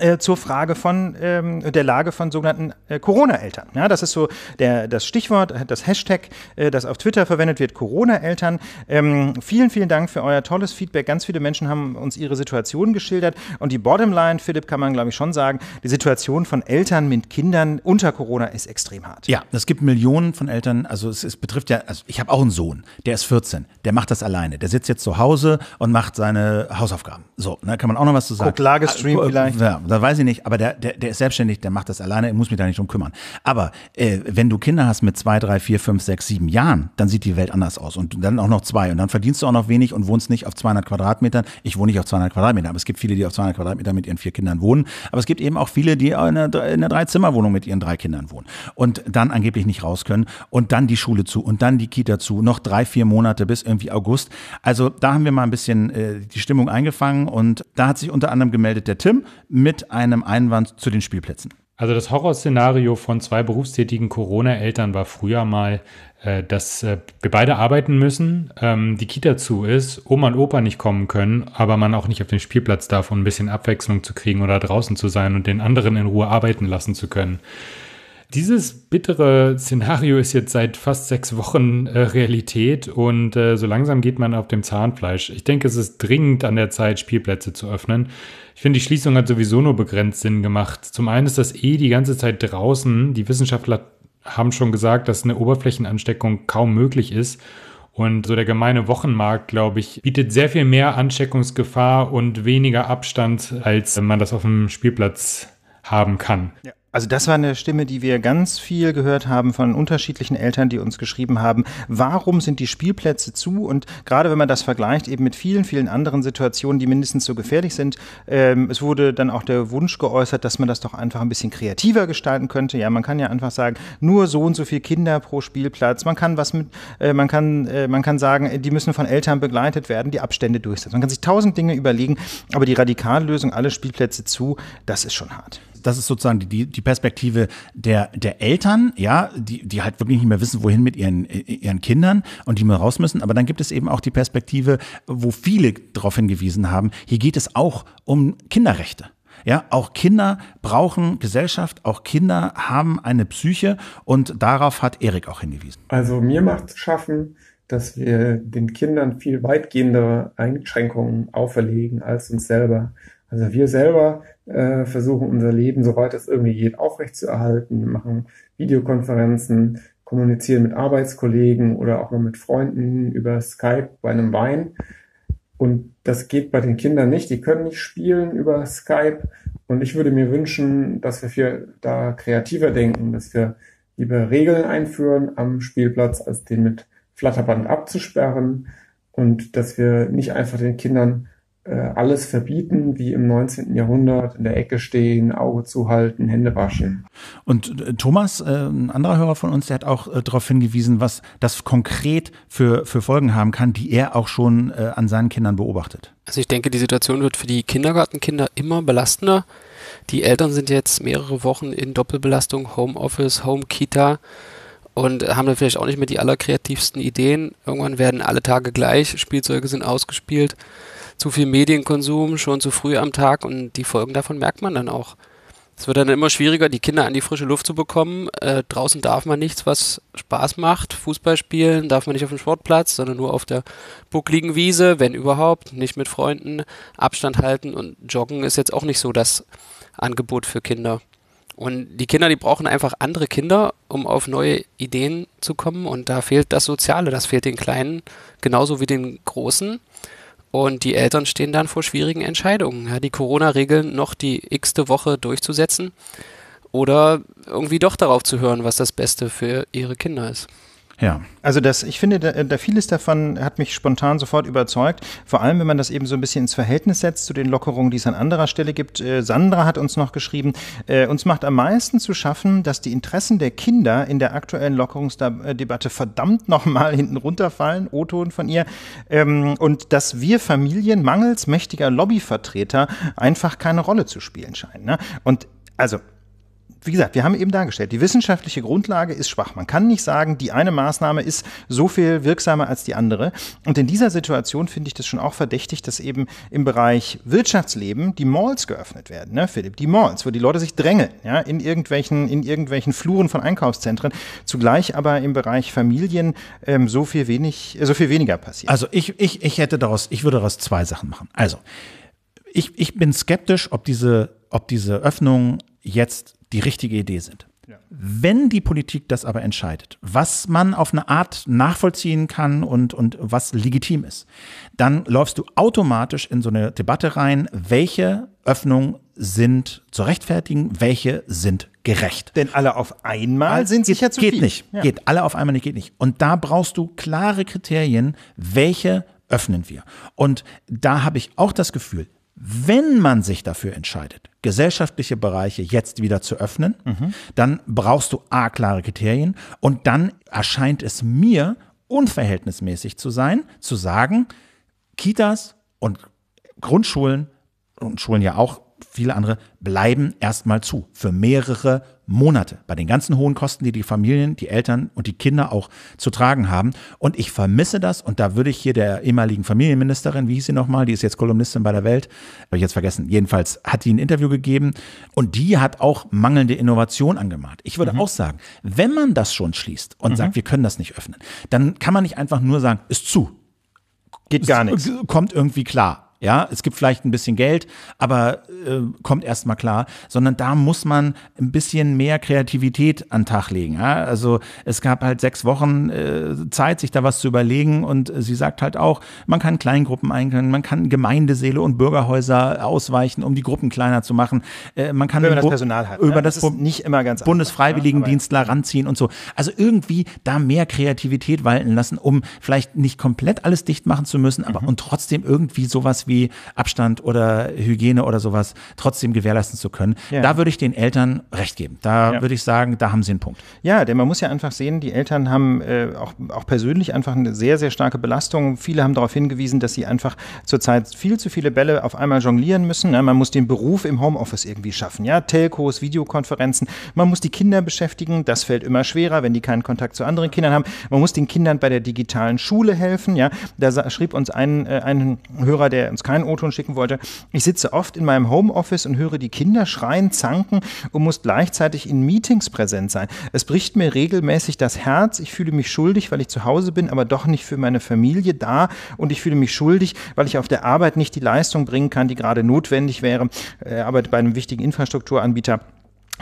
Äh, zur Frage von ähm, der Lage von sogenannten äh, Corona-Eltern. Ja, das ist so der, das Stichwort, das Hashtag, äh, das auf Twitter verwendet wird, Corona-Eltern. Ähm, vielen, vielen Dank für euer tolles Feedback. Ganz viele Menschen haben uns ihre Situation geschildert. Und die Bottomline, Philipp, kann man, glaube ich, schon sagen, die Situation von Eltern mit Kindern unter Corona ist extrem hart. Ja, es gibt Millionen von Eltern, also es, es betrifft ja, also ich habe auch einen Sohn, der ist 14, der macht das alleine. Der sitzt jetzt zu Hause und macht seine Hausaufgaben. So, da ne, kann man auch noch was zu sagen. Guckt Lagestream ah, äh, vielleicht. Ja, da weiß ich nicht, aber der, der, der ist selbstständig, der macht das alleine, muss mich da nicht drum kümmern. Aber äh, wenn du Kinder hast mit zwei, drei, vier, fünf, sechs, sieben Jahren, dann sieht die Welt anders aus und dann auch noch zwei und dann verdienst du auch noch wenig und wohnst nicht auf 200 Quadratmetern. Ich wohne nicht auf 200 Quadratmetern, aber es gibt viele, die auf 200 Quadratmetern mit ihren vier Kindern wohnen, aber es gibt eben auch viele, die in einer, in einer Dreizimmerwohnung mit ihren drei Kindern wohnen und dann angeblich nicht raus können und dann die Schule zu und dann die Kita zu, noch drei, vier Monate bis irgendwie August. Also da haben wir mal ein bisschen äh, die Stimmung eingefangen und da hat sich unter anderem gemeldet der Tim mit mit einem Einwand zu den Spielplätzen. Also das Horrorszenario von zwei berufstätigen Corona-Eltern war früher mal, äh, dass äh, wir beide arbeiten müssen, ähm, die Kita zu ist, Oma und Opa nicht kommen können, aber man auch nicht auf den Spielplatz darf, um ein bisschen Abwechslung zu kriegen oder draußen zu sein und den anderen in Ruhe arbeiten lassen zu können. Dieses bittere Szenario ist jetzt seit fast sechs Wochen äh, Realität und äh, so langsam geht man auf dem Zahnfleisch. Ich denke, es ist dringend an der Zeit, Spielplätze zu öffnen. Ich finde, die Schließung hat sowieso nur begrenzt Sinn gemacht. Zum einen ist das eh die ganze Zeit draußen. Die Wissenschaftler haben schon gesagt, dass eine Oberflächenansteckung kaum möglich ist. Und so der gemeine Wochenmarkt, glaube ich, bietet sehr viel mehr Ansteckungsgefahr und weniger Abstand, als man das auf dem Spielplatz haben kann. Ja. Also das war eine Stimme, die wir ganz viel gehört haben von unterschiedlichen Eltern, die uns geschrieben haben, warum sind die Spielplätze zu? Und gerade wenn man das vergleicht eben mit vielen, vielen anderen Situationen, die mindestens so gefährlich sind, ähm, es wurde dann auch der Wunsch geäußert, dass man das doch einfach ein bisschen kreativer gestalten könnte. Ja, man kann ja einfach sagen, nur so und so viele Kinder pro Spielplatz. Man kann was mit, äh, man kann, äh, man kann sagen, die müssen von Eltern begleitet werden, die Abstände durchsetzen. Man kann sich tausend Dinge überlegen, aber die Radikallösung, alle Spielplätze zu, das ist schon hart das ist sozusagen die, die Perspektive der, der Eltern, ja, die, die halt wirklich nicht mehr wissen, wohin mit ihren, ihren Kindern und die mal raus müssen. Aber dann gibt es eben auch die Perspektive, wo viele darauf hingewiesen haben, hier geht es auch um Kinderrechte. Ja, auch Kinder brauchen Gesellschaft, auch Kinder haben eine Psyche und darauf hat Erik auch hingewiesen. Also mir macht es schaffen, dass wir den Kindern viel weitgehendere Einschränkungen auferlegen als uns selber. Also wir selber äh, versuchen unser Leben, soweit es irgendwie geht, aufrechtzuerhalten. Wir machen Videokonferenzen, kommunizieren mit Arbeitskollegen oder auch mal mit Freunden über Skype bei einem Wein. Und das geht bei den Kindern nicht. Die können nicht spielen über Skype. Und ich würde mir wünschen, dass wir viel da kreativer denken, dass wir lieber Regeln einführen am Spielplatz, als den mit Flatterband abzusperren. Und dass wir nicht einfach den Kindern äh, alles verbieten, wie im 19. Jahrhundert, in der Ecke stehen, Auge zuhalten, Hände waschen. Und äh, Thomas, äh, ein anderer Hörer von uns, der hat auch äh, darauf hingewiesen, was das konkret für, für Folgen haben kann, die er auch schon äh, an seinen Kindern beobachtet. Also ich denke, die Situation wird für die Kindergartenkinder immer belastender. Die Eltern sind jetzt mehrere Wochen in Doppelbelastung, Homeoffice, Home-Kita und haben dann vielleicht auch nicht mehr die allerkreativsten Ideen. Irgendwann werden alle Tage gleich, Spielzeuge sind ausgespielt zu viel Medienkonsum schon zu früh am Tag und die Folgen davon merkt man dann auch. Es wird dann immer schwieriger, die Kinder an die frische Luft zu bekommen. Äh, draußen darf man nichts, was Spaß macht. Fußball spielen darf man nicht auf dem Sportplatz, sondern nur auf der buckligen Wiese, wenn überhaupt. Nicht mit Freunden. Abstand halten und Joggen ist jetzt auch nicht so das Angebot für Kinder. Und die Kinder, die brauchen einfach andere Kinder, um auf neue Ideen zu kommen. Und da fehlt das Soziale, das fehlt den Kleinen genauso wie den Großen. Und die Eltern stehen dann vor schwierigen Entscheidungen, ja, die Corona-Regeln noch die x-te Woche durchzusetzen oder irgendwie doch darauf zu hören, was das Beste für ihre Kinder ist. Ja. Also das, ich finde, da, da, vieles davon hat mich spontan sofort überzeugt. Vor allem, wenn man das eben so ein bisschen ins Verhältnis setzt zu den Lockerungen, die es an anderer Stelle gibt. Äh, Sandra hat uns noch geschrieben, äh, uns macht am meisten zu schaffen, dass die Interessen der Kinder in der aktuellen Lockerungsdebatte verdammt nochmal hinten runterfallen. O-Ton von ihr. Ähm, und dass wir Familien mangels mächtiger Lobbyvertreter einfach keine Rolle zu spielen scheinen. Ne? Und also wie gesagt, wir haben eben dargestellt, die wissenschaftliche Grundlage ist schwach. Man kann nicht sagen, die eine Maßnahme ist so viel wirksamer als die andere. Und in dieser Situation finde ich das schon auch verdächtig, dass eben im Bereich Wirtschaftsleben die Malls geöffnet werden, ne, Philipp? Die Malls, wo die Leute sich drängeln, ja, in irgendwelchen, in irgendwelchen Fluren von Einkaufszentren. Zugleich aber im Bereich Familien ähm, so viel wenig, äh, so viel weniger passiert. Also ich, ich, ich hätte daraus, ich würde daraus zwei Sachen machen. Also, ich, ich bin skeptisch, ob diese, ob diese Öffnung jetzt die richtige Idee sind. Ja. Wenn die Politik das aber entscheidet, was man auf eine Art nachvollziehen kann und, und was legitim ist, dann läufst du automatisch in so eine Debatte rein, welche Öffnungen sind zu rechtfertigen, welche sind gerecht. Denn alle auf einmal Weil sind sicher geht, zu geht viel. Geht nicht, ja. geht alle auf einmal nicht, geht nicht. Und da brauchst du klare Kriterien, welche öffnen wir. Und da habe ich auch das Gefühl, wenn man sich dafür entscheidet, gesellschaftliche Bereiche jetzt wieder zu öffnen, mhm. dann brauchst du A, klare Kriterien und dann erscheint es mir unverhältnismäßig zu sein, zu sagen, Kitas und Grundschulen und Schulen ja auch viele andere bleiben erstmal zu für mehrere Monate bei den ganzen hohen Kosten, die die Familien, die Eltern und die Kinder auch zu tragen haben. Und ich vermisse das. Und da würde ich hier der ehemaligen Familienministerin, wie hieß sie nochmal, die ist jetzt Kolumnistin bei der Welt, habe ich jetzt vergessen, jedenfalls hat die ein Interview gegeben und die hat auch mangelnde Innovation angemahnt. Ich würde mhm. auch sagen, wenn man das schon schließt und mhm. sagt, wir können das nicht öffnen, dann kann man nicht einfach nur sagen, ist zu. Geht gar nichts. Kommt irgendwie klar. Ja, es gibt vielleicht ein bisschen Geld, aber äh, kommt erstmal klar, sondern da muss man ein bisschen mehr Kreativität an den Tag legen. Ja? Also es gab halt sechs Wochen äh, Zeit, sich da was zu überlegen und äh, sie sagt halt auch, man kann Kleingruppen einkaufen, man kann Gemeindeseele und Bürgerhäuser ausweichen, um die Gruppen kleiner zu machen. Äh, man kann über das Personal hat, über ne? das, das nicht immer ganz Bundesfreiwilligendienstler ja, ranziehen und so. Also irgendwie da mehr Kreativität walten lassen, um vielleicht nicht komplett alles dicht machen zu müssen, aber mhm. und trotzdem irgendwie sowas wie irgendwie Abstand oder Hygiene oder sowas trotzdem gewährleisten zu können. Ja. Da würde ich den Eltern recht geben. Da ja. würde ich sagen, da haben sie einen Punkt. Ja, denn man muss ja einfach sehen, die Eltern haben äh, auch, auch persönlich einfach eine sehr, sehr starke Belastung. Viele haben darauf hingewiesen, dass sie einfach zurzeit viel zu viele Bälle auf einmal jonglieren müssen. Ja, ne? man muss den Beruf im Homeoffice irgendwie schaffen. Ja, Telcos, Videokonferenzen. Man muss die Kinder beschäftigen. Das fällt immer schwerer, wenn die keinen Kontakt zu anderen Kindern haben. Man muss den Kindern bei der digitalen Schule helfen. Ja, da schrieb uns ein, äh, ein Hörer, der uns keinen O-Ton schicken wollte. Ich sitze oft in meinem Homeoffice und höre die Kinder schreien, zanken und muss gleichzeitig in Meetings präsent sein. Es bricht mir regelmäßig das Herz. Ich fühle mich schuldig, weil ich zu Hause bin, aber doch nicht für meine Familie da. Und ich fühle mich schuldig, weil ich auf der Arbeit nicht die Leistung bringen kann, die gerade notwendig wäre. Er äh, arbeitet bei einem wichtigen Infrastrukturanbieter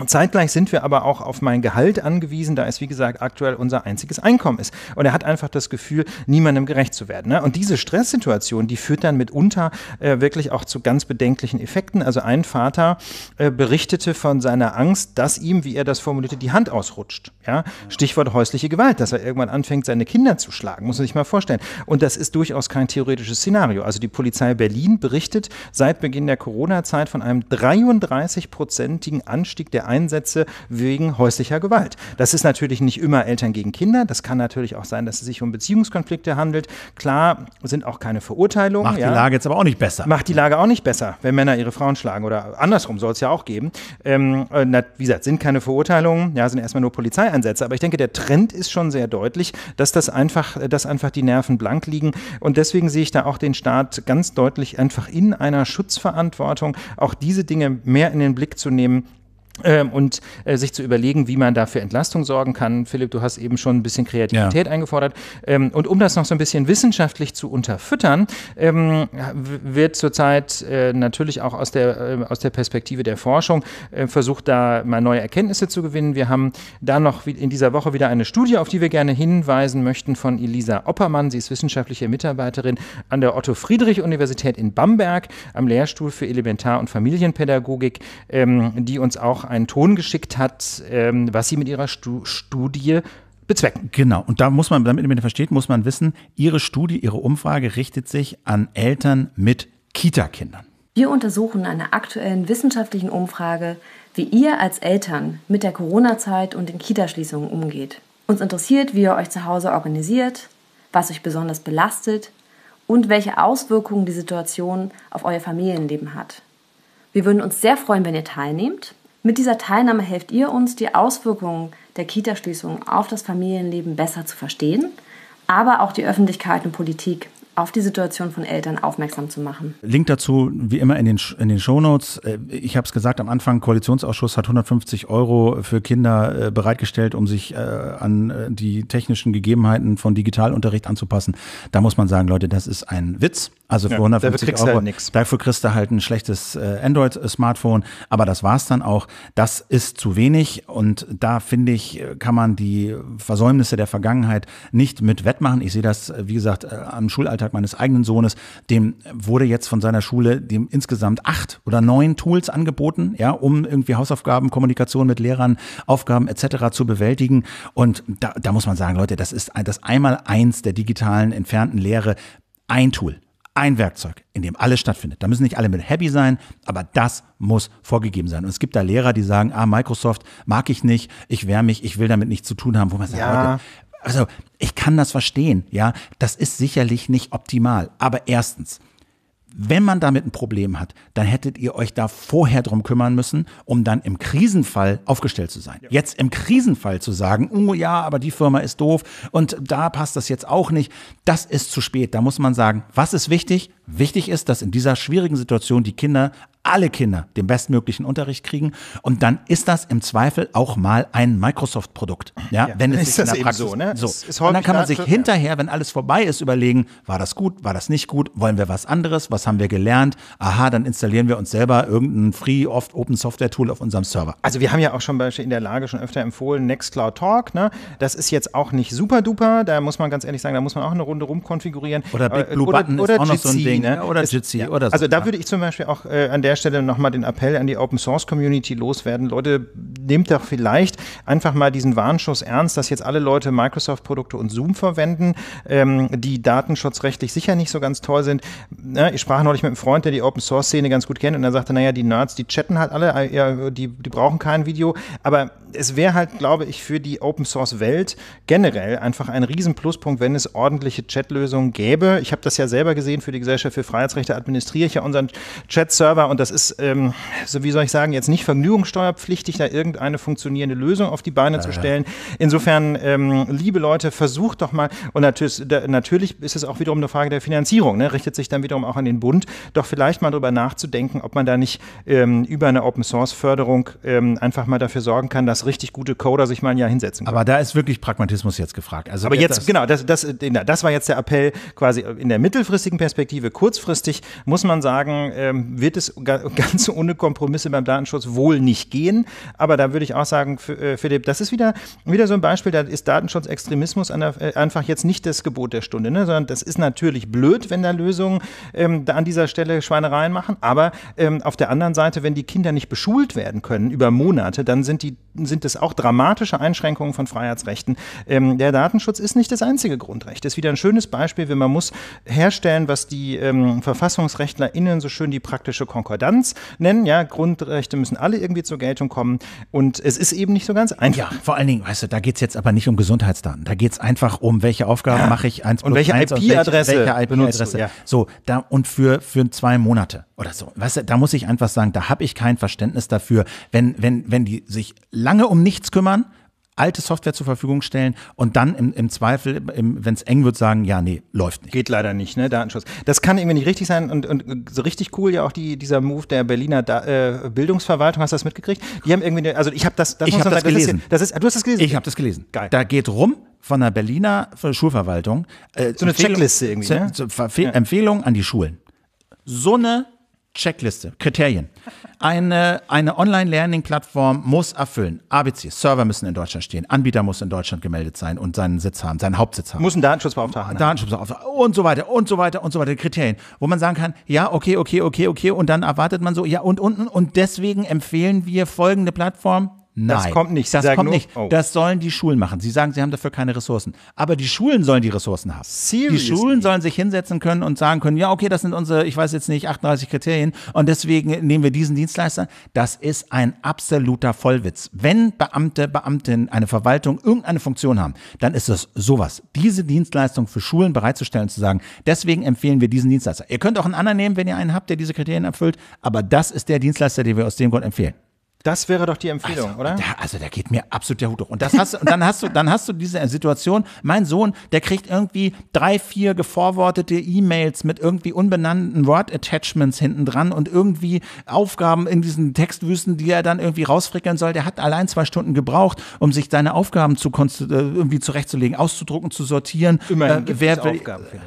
Zeitgleich sind wir aber auch auf mein Gehalt angewiesen, da es wie gesagt aktuell unser einziges Einkommen ist. Und er hat einfach das Gefühl, niemandem gerecht zu werden. Ne? Und diese Stresssituation, die führt dann mitunter äh, wirklich auch zu ganz bedenklichen Effekten. Also ein Vater äh, berichtete von seiner Angst, dass ihm, wie er das formulierte, die Hand ausrutscht. Ja? Stichwort häusliche Gewalt, dass er irgendwann anfängt, seine Kinder zu schlagen, muss man sich mal vorstellen. Und das ist durchaus kein theoretisches Szenario. Also die Polizei Berlin berichtet seit Beginn der Corona-Zeit von einem 33-prozentigen Anstieg der Einsätze wegen häuslicher Gewalt. Das ist natürlich nicht immer Eltern gegen Kinder. Das kann natürlich auch sein, dass es sich um Beziehungskonflikte handelt. Klar sind auch keine Verurteilungen. Macht ja. die Lage jetzt aber auch nicht besser. Macht die Lage auch nicht besser, wenn Männer ihre Frauen schlagen. Oder andersrum soll es ja auch geben. Ähm, äh, wie gesagt, sind keine Verurteilungen, ja, sind erstmal nur Polizeieinsätze. Aber ich denke, der Trend ist schon sehr deutlich, dass das einfach, dass einfach die Nerven blank liegen. Und deswegen sehe ich da auch den Staat ganz deutlich einfach in einer Schutzverantwortung, auch diese Dinge mehr in den Blick zu nehmen, ähm, und äh, sich zu überlegen, wie man da für Entlastung sorgen kann. Philipp, du hast eben schon ein bisschen Kreativität ja. eingefordert. Ähm, und um das noch so ein bisschen wissenschaftlich zu unterfüttern, ähm, wird zurzeit äh, natürlich auch aus der, äh, aus der Perspektive der Forschung äh, versucht, da mal neue Erkenntnisse zu gewinnen. Wir haben da noch in dieser Woche wieder eine Studie, auf die wir gerne hinweisen möchten, von Elisa Oppermann. Sie ist wissenschaftliche Mitarbeiterin an der Otto-Friedrich-Universität in Bamberg am Lehrstuhl für Elementar- und Familienpädagogik, ähm, die uns auch noch einen Ton geschickt hat, ähm, was sie mit ihrer Stu Studie bezwecken. Genau, und da muss man, damit man versteht, muss man wissen, ihre Studie, ihre Umfrage richtet sich an Eltern mit Kitakindern. Wir untersuchen in einer aktuellen wissenschaftlichen Umfrage, wie ihr als Eltern mit der Corona-Zeit und den Kitaschließungen umgeht. Uns interessiert, wie ihr euch zu Hause organisiert, was euch besonders belastet und welche Auswirkungen die Situation auf euer Familienleben hat. Wir würden uns sehr freuen, wenn ihr teilnehmt. Mit dieser Teilnahme helft ihr uns, die Auswirkungen der Kitaschließung auf das Familienleben besser zu verstehen, aber auch die Öffentlichkeit und Politik auf die Situation von Eltern aufmerksam zu machen. Link dazu wie immer in den, in den Shownotes. Äh, ich habe es gesagt am Anfang, Koalitionsausschuss hat 150 Euro für Kinder äh, bereitgestellt, um sich äh, an die technischen Gegebenheiten von Digitalunterricht anzupassen. Da muss man sagen, Leute, das ist ein Witz. Also für ja, 150 halt Euro. Halt dafür kriegst du halt ein schlechtes äh, Android-Smartphone. Aber das war's dann auch. Das ist zu wenig. Und da finde ich, äh, kann man die Versäumnisse der Vergangenheit nicht mit wettmachen. Ich sehe das, äh, wie gesagt, am Schulalltag meines eigenen Sohnes. Dem wurde jetzt von seiner Schule dem insgesamt acht oder neun Tools angeboten, ja, um irgendwie Hausaufgaben, Kommunikation mit Lehrern, Aufgaben etc. zu bewältigen. Und da, da muss man sagen, Leute, das ist das einmal eins der digitalen entfernten Lehre. Ein Tool ein Werkzeug, in dem alles stattfindet. Da müssen nicht alle mit happy sein, aber das muss vorgegeben sein. Und es gibt da Lehrer, die sagen, ah, Microsoft mag ich nicht, ich wehr mich, ich will damit nichts zu tun haben, wo man sagt, ja. Leute, also ich kann das verstehen, ja, das ist sicherlich nicht optimal. Aber erstens, wenn man damit ein Problem hat, dann hättet ihr euch da vorher drum kümmern müssen, um dann im Krisenfall aufgestellt zu sein. Ja. Jetzt im Krisenfall zu sagen, oh ja, aber die Firma ist doof und da passt das jetzt auch nicht, das ist zu spät. Da muss man sagen, was ist wichtig? Wichtig ist, dass in dieser schwierigen Situation die Kinder alle Kinder den bestmöglichen Unterricht kriegen. Und dann ist das im Zweifel auch mal ein Microsoft-Produkt. Ja, ja, wenn es ist sich das in der Praxis so. Ne? so. Ist, ist und dann kann man sich hinterher, wenn alles vorbei ist, überlegen, war das gut, war das nicht gut, wollen wir was anderes, was haben wir gelernt? Aha, dann installieren wir uns selber irgendein Free, oft Open Software Tool auf unserem Server. Also wir haben ja auch schon in der Lage schon öfter empfohlen, Nextcloud Talk. Ne? Das ist jetzt auch nicht super duper, da muss man ganz ehrlich sagen, da muss man auch eine Runde rumkonfigurieren. Oder Big äh, Blue oder, Button oder, ist oder auch Jitsi, noch so ein Ding. Ne? Oder Jitsi oder so. Also da würde ich zum Beispiel auch äh, an der der Stelle nochmal den Appell an die Open Source Community loswerden. Leute, nehmt doch vielleicht einfach mal diesen Warnschuss ernst, dass jetzt alle Leute Microsoft-Produkte und Zoom verwenden, ähm, die datenschutzrechtlich sicher nicht so ganz toll sind. Ja, ne, ich sprach neulich mit einem Freund, der die Open Source-Szene ganz gut kennt und er sagte, naja, die Nerds, die chatten halt alle, äh, ja, die, die brauchen kein Video. Aber es wäre halt, glaube ich, für die Open Source-Welt generell einfach ein riesen Pluspunkt, wenn es ordentliche Chatlösungen gäbe. Ich habe das ja selber gesehen für die Gesellschaft für Freiheitsrechte, administriere ich ja unseren Chat-Server und das ist, ähm, so wie soll ich sagen, jetzt nicht vergnügungssteuerpflichtig, da irgendeine funktionierende Lösung auf die Beine ja, zu stellen. Insofern, ähm, liebe Leute, versucht doch mal, und natürlich, da, natürlich ist es auch wiederum eine Frage der Finanzierung, ne? richtet sich dann wiederum auch an den Bund, doch vielleicht mal darüber nachzudenken, ob man da nicht ähm, über eine Open-Source-Förderung ähm, einfach mal dafür sorgen kann, dass richtig gute Coder sich mal ein Jahr hinsetzen können. Aber da ist wirklich Pragmatismus jetzt gefragt. Also Aber jetzt, das genau, das, das, äh, das war jetzt der Appell quasi in der mittelfristigen Perspektive. Kurzfristig muss man sagen, ähm, wird es ganz ganz ohne Kompromisse beim Datenschutz wohl nicht gehen. Aber da würde ich auch sagen, äh, Philipp, das ist wieder, wieder so ein Beispiel, da ist Datenschutzextremismus äh, einfach jetzt nicht das Gebot der Stunde, ne? sondern das ist natürlich blöd, wenn da Lösungen ähm, da an dieser Stelle Schweinereien machen. Aber ähm, auf der anderen Seite, wenn die Kinder nicht beschult werden können über Monate, dann sind, die, sind das auch dramatische Einschränkungen von Freiheitsrechten. Ähm, der Datenschutz ist nicht das einzige Grundrecht. Das ist wieder ein schönes Beispiel, wenn man muss herstellen, was die ähm, VerfassungsrechtlerInnen so schön die praktische Konkordanz Redundanz nennen. Ja, Grundrechte müssen alle irgendwie zur Geltung kommen. Und es ist eben nicht so ganz einfach. Ja, vor allen Dingen, weißt du, da geht es jetzt aber nicht um Gesundheitsdaten. Da geht es einfach um, welche Aufgaben ja. mache ich eins und welche IP-Adresse. Welche, welche IP-Adresse. Ja. So, da, und für, für zwei Monate oder so. Weißt du, da muss ich einfach sagen, da habe ich kein Verständnis dafür, wenn, wenn, wenn die sich lange um nichts kümmern, alte Software zur Verfügung stellen und dann im, im Zweifel, wenn es eng wird, sagen, ja, nee, läuft nicht. Geht leider nicht, ne, Datenschutz. Das kann irgendwie nicht richtig sein und, und so richtig cool ja auch die, dieser Move der Berliner da äh, Bildungsverwaltung, hast du das mitgekriegt? Die haben irgendwie, also ich habe das, das, ich hab das sagen, gelesen. Das ist, das ist, du hast das gelesen? Ich habe das gelesen. Geil. Da geht rum, von der Berliner Schulverwaltung. Äh, so eine Empfehlung, Checkliste irgendwie. Ne? Zu, zu, Empfehlung an die Schulen. So eine Checkliste, Kriterien. Eine, eine Online-Learning-Plattform muss erfüllen. ABC, Server müssen in Deutschland stehen, Anbieter muss in Deutschland gemeldet sein und seinen Sitz haben, seinen Hauptsitz haben. Muss ein Datenschutzbeauftragter haben. Datenschutzbeauftragter und so weiter und so weiter und so weiter. Kriterien, wo man sagen kann, ja, okay, okay, okay, okay und dann erwartet man so, ja und unten und deswegen empfehlen wir folgende Plattform, Nein, das kommt nicht. Das kommt nur, nicht. Oh. Das sollen die Schulen machen. Sie sagen, sie haben dafür keine Ressourcen. Aber die Schulen sollen die Ressourcen haben. Seriously? Die Schulen sollen sich hinsetzen können und sagen können, ja, okay, das sind unsere, ich weiß jetzt nicht, 38 Kriterien und deswegen nehmen wir diesen Dienstleister. Das ist ein absoluter Vollwitz. Wenn Beamte, Beamtinnen, eine Verwaltung irgendeine Funktion haben, dann ist es sowas. Diese Dienstleistung für Schulen bereitzustellen und zu sagen, deswegen empfehlen wir diesen Dienstleister. Ihr könnt auch einen anderen nehmen, wenn ihr einen habt, der diese Kriterien erfüllt, aber das ist der Dienstleister, den wir aus dem Grund empfehlen. Das wäre doch die also, Empfehlung, also, oder? Da, also da geht mir absolut der Hut hoch. Und das hast und dann hast du, dann hast du diese äh, Situation. Mein Sohn, der kriegt irgendwie drei, vier gevorwortete E-Mails mit irgendwie unbenannten Word-Attachments hinten dran und irgendwie Aufgaben in diesen Textwüsten, die er dann irgendwie rausfrickeln soll. Der hat allein zwei Stunden gebraucht, um sich seine Aufgaben zu äh, irgendwie zurechtzulegen, auszudrucken, zu sortieren. Immerhin äh, wer, Aufgaben, Philipp.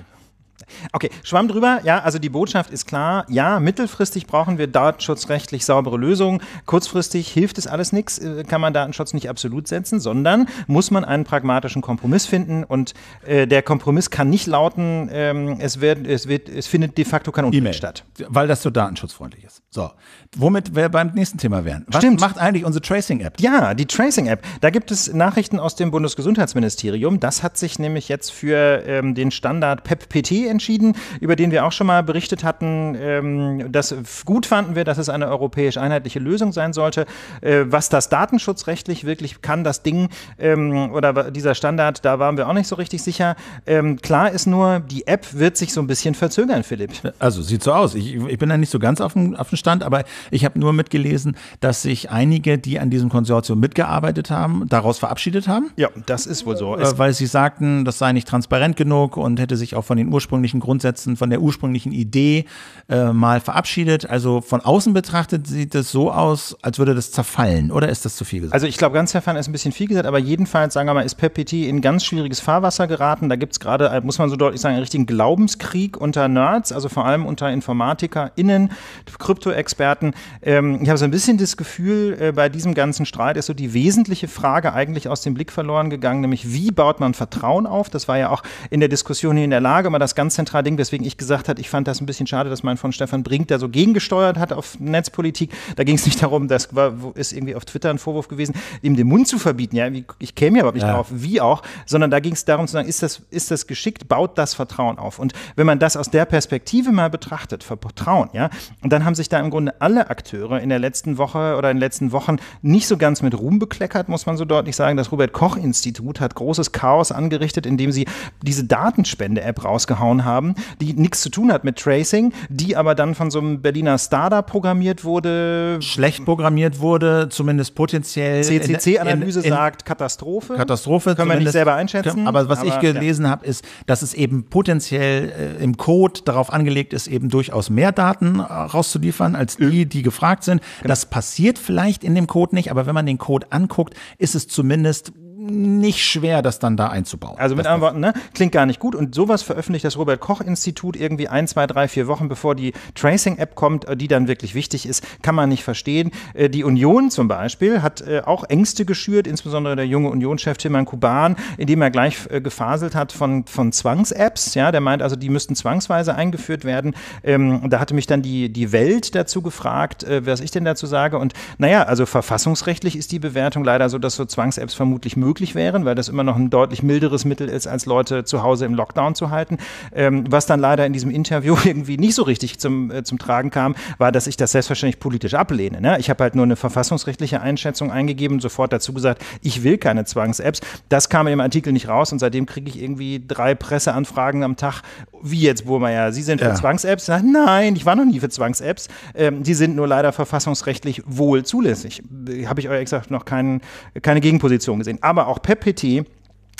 Okay, Schwamm drüber. Ja, also die Botschaft ist klar. Ja, mittelfristig brauchen wir datenschutzrechtlich saubere Lösungen. Kurzfristig hilft es alles nichts, äh, kann man Datenschutz nicht absolut setzen, sondern muss man einen pragmatischen Kompromiss finden. Und äh, der Kompromiss kann nicht lauten, ähm, es, wird, es, wird, es findet de facto kein Unrecht e statt. Weil das so datenschutzfreundlich ist. So, womit wir beim nächsten Thema wären. Was Stimmt. macht eigentlich unsere Tracing-App? Ja, die Tracing-App. Da gibt es Nachrichten aus dem Bundesgesundheitsministerium. Das hat sich nämlich jetzt für ähm, den Standard PEP-PT entschieden entschieden, über den wir auch schon mal berichtet hatten. Ähm, das gut fanden wir, dass es eine europäisch einheitliche Lösung sein sollte. Äh, was das datenschutzrechtlich wirklich kann, das Ding ähm, oder dieser Standard, da waren wir auch nicht so richtig sicher. Ähm, klar ist nur, die App wird sich so ein bisschen verzögern, Philipp. Also sieht so aus. Ich, ich bin da nicht so ganz auf dem, auf dem Stand, aber ich habe nur mitgelesen, dass sich einige, die an diesem Konsortium mitgearbeitet haben, daraus verabschiedet haben. Ja, das ist wohl so. Äh, weil sie sagten, das sei nicht transparent genug und hätte sich auch von den ursprünglichen ursprünglichen Grundsätzen, von der ursprünglichen Idee äh, mal verabschiedet. Also von außen betrachtet sieht es so aus, als würde das zerfallen, oder ist das zu viel gesagt? Also ich glaube, ganz zerfallen ist ein bisschen viel gesagt, aber jedenfalls, sagen wir mal, ist Pepiti in ganz schwieriges Fahrwasser geraten. Da gibt es gerade, äh, muss man so deutlich sagen, einen richtigen Glaubenskrieg unter Nerds, also vor allem unter InformatikerInnen, Krypto-Experten. Ähm, ich habe so ein bisschen das Gefühl, äh, bei diesem ganzen Streit ist so die wesentliche Frage eigentlich aus dem Blick verloren gegangen, nämlich wie baut man Vertrauen auf? Das war ja auch in der Diskussion hier in der Lage, mal das ganz ganz zentral Ding, weswegen ich gesagt habe, ich fand das ein bisschen schade, dass mein von Stefan Brink da so gegengesteuert hat auf Netzpolitik. Da ging es nicht darum, das war, ist irgendwie auf Twitter ein Vorwurf gewesen, ihm den Mund zu verbieten. Ja, ich käme ja überhaupt nicht ja. drauf, wie auch, sondern da ging es darum zu sagen, ist das, ist das geschickt, baut das Vertrauen auf. Und wenn man das aus der Perspektive mal betrachtet, Vertrauen, ja, und dann haben sich da im Grunde alle Akteure in der letzten Woche oder in den letzten Wochen nicht so ganz mit Ruhm bekleckert, muss man so deutlich sagen. Das Robert Koch Institut hat großes Chaos angerichtet, indem sie diese Datenspende-App rausgehauen haben, die nichts zu tun hat mit Tracing, die aber dann von so einem Berliner Startup programmiert wurde. Schlecht programmiert wurde, zumindest potenziell. CCC-Analyse sagt Katastrophe. Katastrophe. Können wir nicht selber einschätzen. Aber was aber, ich gelesen ja. habe, ist, dass es eben potenziell äh, im Code darauf angelegt ist, eben durchaus mehr Daten äh, rauszuliefern als die, die gefragt sind. Genau. Das passiert vielleicht in dem Code nicht, aber wenn man den Code anguckt, ist es zumindest nicht schwer, das dann da einzubauen. Also mit anderen Worten, ne? klingt gar nicht gut. Und sowas veröffentlicht das Robert-Koch-Institut irgendwie ein, zwei, drei, vier Wochen, bevor die Tracing-App kommt, äh, die dann wirklich wichtig ist, kann man nicht verstehen. Äh, die Union zum Beispiel hat äh, auch Ängste geschürt, insbesondere der junge Union-Chef Tilman Kuban, indem er gleich gefaselt hat von, von Zwangs-Apps. Ja, der meint also, die müssten zwangsweise eingeführt werden. Ähm, da hatte mich dann die, die Welt dazu gefragt, was ich denn dazu sage. Und naja, also verfassungsrechtlich ist die Bewertung leider so, dass so Zwangs-Apps vermutlich möglich möglich wären, weil das immer noch ein deutlich milderes Mittel ist, als Leute zu Hause im Lockdown zu halten. Ähm, was dann leider in diesem Interview irgendwie nicht so richtig zum, äh, zum Tragen kam, war, dass ich das selbstverständlich politisch ablehne. Ne? Ich habe halt nur eine verfassungsrechtliche Einschätzung eingegeben, sofort dazu gesagt, ich will keine Zwangs-Apps. Das kam im Artikel nicht raus und seitdem kriege ich irgendwie drei Presseanfragen am Tag, wie jetzt Burmeier, Sie sind für ja. Zwangs-Apps? Nein, ich war noch nie für Zwangs-Apps. Ähm, die sind nur leider verfassungsrechtlich wohl zulässig. Äh, habe ich euch gesagt noch keinen, keine Gegenposition gesehen. Aber auch Pepiti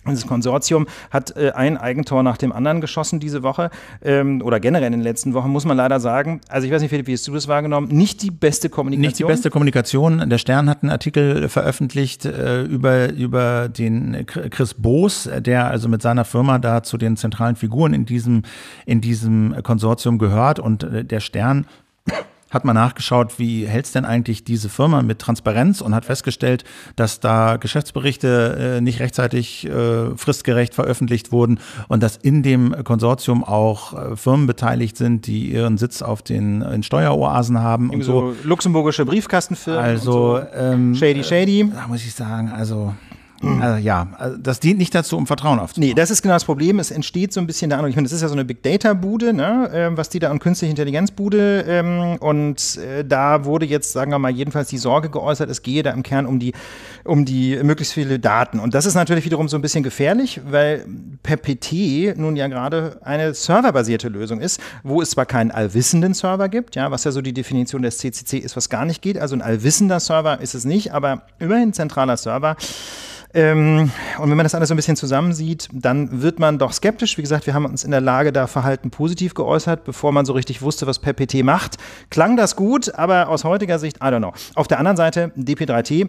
dieses Konsortium hat äh, ein Eigentor nach dem anderen geschossen diese Woche ähm, oder generell in den letzten Wochen, muss man leider sagen. Also ich weiß nicht, Philipp, wie hast du das wahrgenommen? Nicht die beste Kommunikation. Nicht die beste Kommunikation. Der Stern hat einen Artikel veröffentlicht äh, über, über den Chris Boos, der also mit seiner Firma da zu den zentralen Figuren in diesem, in diesem Konsortium gehört und äh, der Stern hat mal nachgeschaut, wie hält es denn eigentlich diese Firma mit Transparenz und hat festgestellt, dass da Geschäftsberichte äh, nicht rechtzeitig äh, fristgerecht veröffentlicht wurden und dass in dem Konsortium auch äh, Firmen beteiligt sind, die ihren Sitz auf den in Steueroasen haben Irgendwie und so. Luxemburgische Briefkastenfirmen. Also so. ähm, shady, shady. Äh, da muss ich sagen, also hm. Also, ja, also das dient nicht dazu, um Vertrauen aufzubauen. Nee, das ist genau das Problem. Es entsteht so ein bisschen der Eindruck, ich meine, das ist ja so eine Big Data-Bude, ne? Ähm, was die da an künstliche Intelligenz-Bude ähm, und äh, da wurde jetzt, sagen wir mal, jedenfalls die Sorge geäußert, es gehe da im Kern um die, um die möglichst viele Daten. Und das ist natürlich wiederum so ein bisschen gefährlich, weil PPT nun ja gerade eine serverbasierte Lösung ist, wo es zwar keinen allwissenden Server gibt, ja, was ja so die Definition des CCC ist, was gar nicht geht. Also ein allwissender Server ist es nicht, aber immerhin zentraler Server. Ähm, und wenn man das alles so ein bisschen zusammensieht, dann wird man doch skeptisch. Wie gesagt, wir haben uns in der Lage da Verhalten positiv geäußert, bevor man so richtig wusste, was PPT macht. Klang das gut, aber aus heutiger Sicht, I don't know. Auf der anderen Seite, DP3T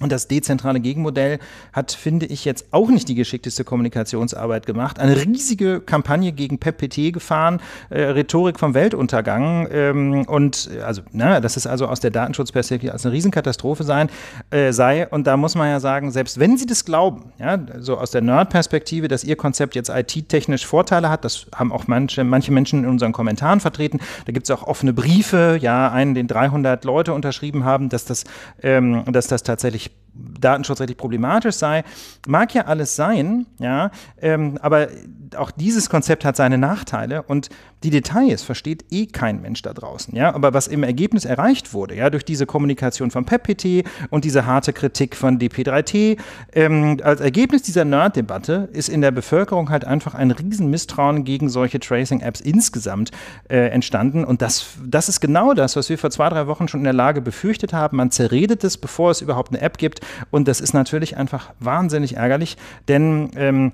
und das dezentrale Gegenmodell hat, finde ich, jetzt auch nicht die geschickteste Kommunikationsarbeit gemacht. Eine riesige Kampagne gegen PEPPT gefahren, äh, Rhetorik vom Weltuntergang. Ähm, und äh, also, na, ne, das ist also aus der Datenschutzperspektive als eine Riesenkatastrophe sein, äh, sei. Und da muss man ja sagen, selbst wenn Sie das glauben, ja, so aus der Nerd-Perspektive, dass Ihr Konzept jetzt IT-technisch Vorteile hat, das haben auch manche, manche Menschen in unseren Kommentaren vertreten. Da gibt es auch offene Briefe, ja, einen, den 300 Leute unterschrieben haben, dass das, ähm, dass das tatsächlich datenschutzrechtlich problematisch sei, mag ja alles sein, ja, ähm, aber auch dieses Konzept hat seine Nachteile und die Details versteht eh kein Mensch da draußen. Ja? Aber was im Ergebnis erreicht wurde, ja, durch diese Kommunikation von PepPT und diese harte Kritik von DP3T, ähm, als Ergebnis dieser Nerd-Debatte ist in der Bevölkerung halt einfach ein Riesenmisstrauen gegen solche Tracing-Apps insgesamt äh, entstanden. Und das, das ist genau das, was wir vor zwei, drei Wochen schon in der Lage befürchtet haben. Man zerredet es, bevor es überhaupt eine App gibt. Und das ist natürlich einfach wahnsinnig ärgerlich, denn ähm,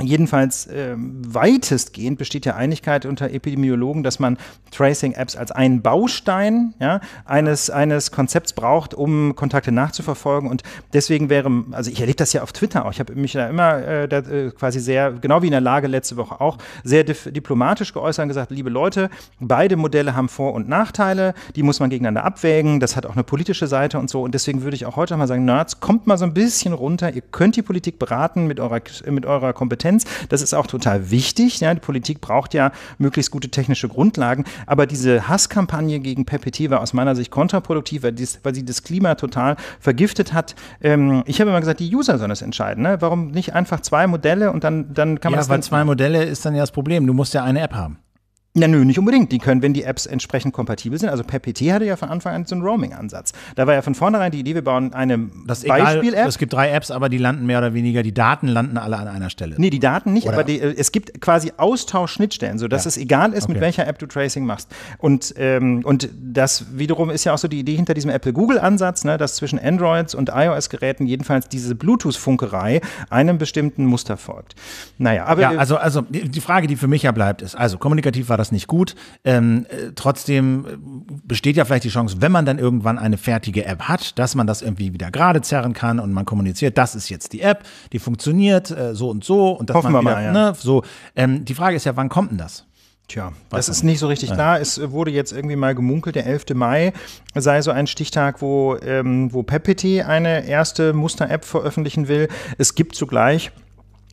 Jedenfalls äh, weitestgehend besteht ja Einigkeit unter Epidemiologen, dass man Tracing-Apps als einen Baustein ja, eines, eines Konzepts braucht, um Kontakte nachzuverfolgen. Und deswegen wäre, also ich erlebe das ja auf Twitter auch, ich habe mich da immer äh, da, äh, quasi sehr, genau wie in der Lage letzte Woche auch, sehr diplomatisch geäußert und gesagt, liebe Leute, beide Modelle haben Vor- und Nachteile, die muss man gegeneinander abwägen, das hat auch eine politische Seite und so. Und deswegen würde ich auch heute mal sagen, Nerds, kommt mal so ein bisschen runter, ihr könnt die Politik beraten mit eurer, mit eurer Kompetenz. Kompetenz. Das ist auch total wichtig. Ja, die Politik braucht ja möglichst gute technische Grundlagen. Aber diese Hasskampagne gegen PPT war aus meiner Sicht kontraproduktiv, weil, sie das Klima total vergiftet hat. Ähm, ich habe immer gesagt, die User sollen es entscheiden. Ne? Warum nicht einfach zwei Modelle und dann, dann kann man ja, das. Ja, weil zwei Modelle ist dann ja das Problem. Du musst ja eine App haben. Ja, nö, nicht unbedingt. Die können, wenn die Apps entsprechend kompatibel sind. Also PPT hatte ja von Anfang an so einen Roaming-Ansatz. Da war ja von vornherein die Idee, wir bauen eine Beispiel-App. Es gibt drei Apps, aber die landen mehr oder weniger, die Daten landen alle an einer Stelle. Nee, die Daten nicht, oder? aber die, äh, es gibt quasi Austauschschnittstellen, sodass ja. es egal ist, okay. mit welcher App du Tracing machst. Und, ähm, und das wiederum ist ja auch so die Idee hinter diesem Apple-Google-Ansatz, ne, dass zwischen Androids und iOS-Geräten jedenfalls diese Bluetooth-Funkerei einem bestimmten Muster folgt. Naja, aber. Ja, äh, also, also die Frage, die für mich ja bleibt, ist, also kommunikativ war das was nicht gut. Ähm, äh, trotzdem äh, besteht ja vielleicht die Chance, wenn man dann irgendwann eine fertige App hat, dass man das irgendwie wieder gerade zerren kann und man kommuniziert, das ist jetzt die App, die funktioniert äh, so und so und das Hoffen man wieder, mal, ja. ne, so. Ähm, die Frage ist ja, wann kommt denn das? Tja, Was das ist nicht so richtig ja. klar. Es äh, wurde jetzt irgendwie mal gemunkelt, der 11. Mai sei so ein Stichtag, wo, ähm, wo Pepiti eine erste Muster-App veröffentlichen will. Es gibt zugleich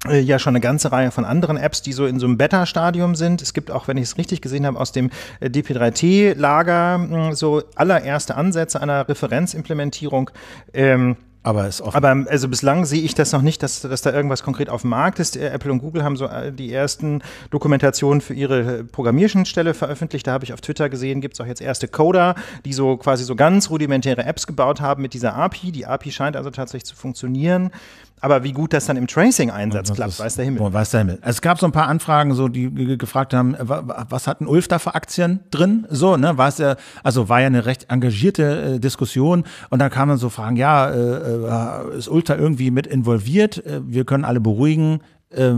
äh, ja schon eine ganze Reihe von anderen Apps, die so in so einem Beta-Stadium sind. Es gibt auch, wenn ich es richtig gesehen habe, aus dem äh, DP3T-Lager hm, so allererste Ansätze einer Referenzimplementierung. Ähm aber ist offen. Aber also bislang sehe ich das noch nicht, dass, dass da irgendwas konkret auf dem Markt ist. Äh, Apple und Google haben so die ersten Dokumentationen für ihre Programmierschnittstelle veröffentlicht. Da habe ich auf Twitter gesehen, gibt es auch jetzt erste Coder, die so quasi so ganz rudimentäre Apps gebaut haben mit dieser API. Die API scheint also tatsächlich zu funktionieren. Aber wie gut das dann im Tracing-Einsatz klappt, ist, weiß der Himmel. Boah, weiß der Himmel. Es gab so ein paar Anfragen, so, die gefragt haben, äh, was hat ein Ulf da für Aktien drin? So, ne, war es ja, also war ja eine recht engagierte äh, Diskussion. Und dann kamen so Fragen, ja, äh, äh ist Ulf da irgendwie mit involviert? Äh, wir können alle beruhigen. Äh,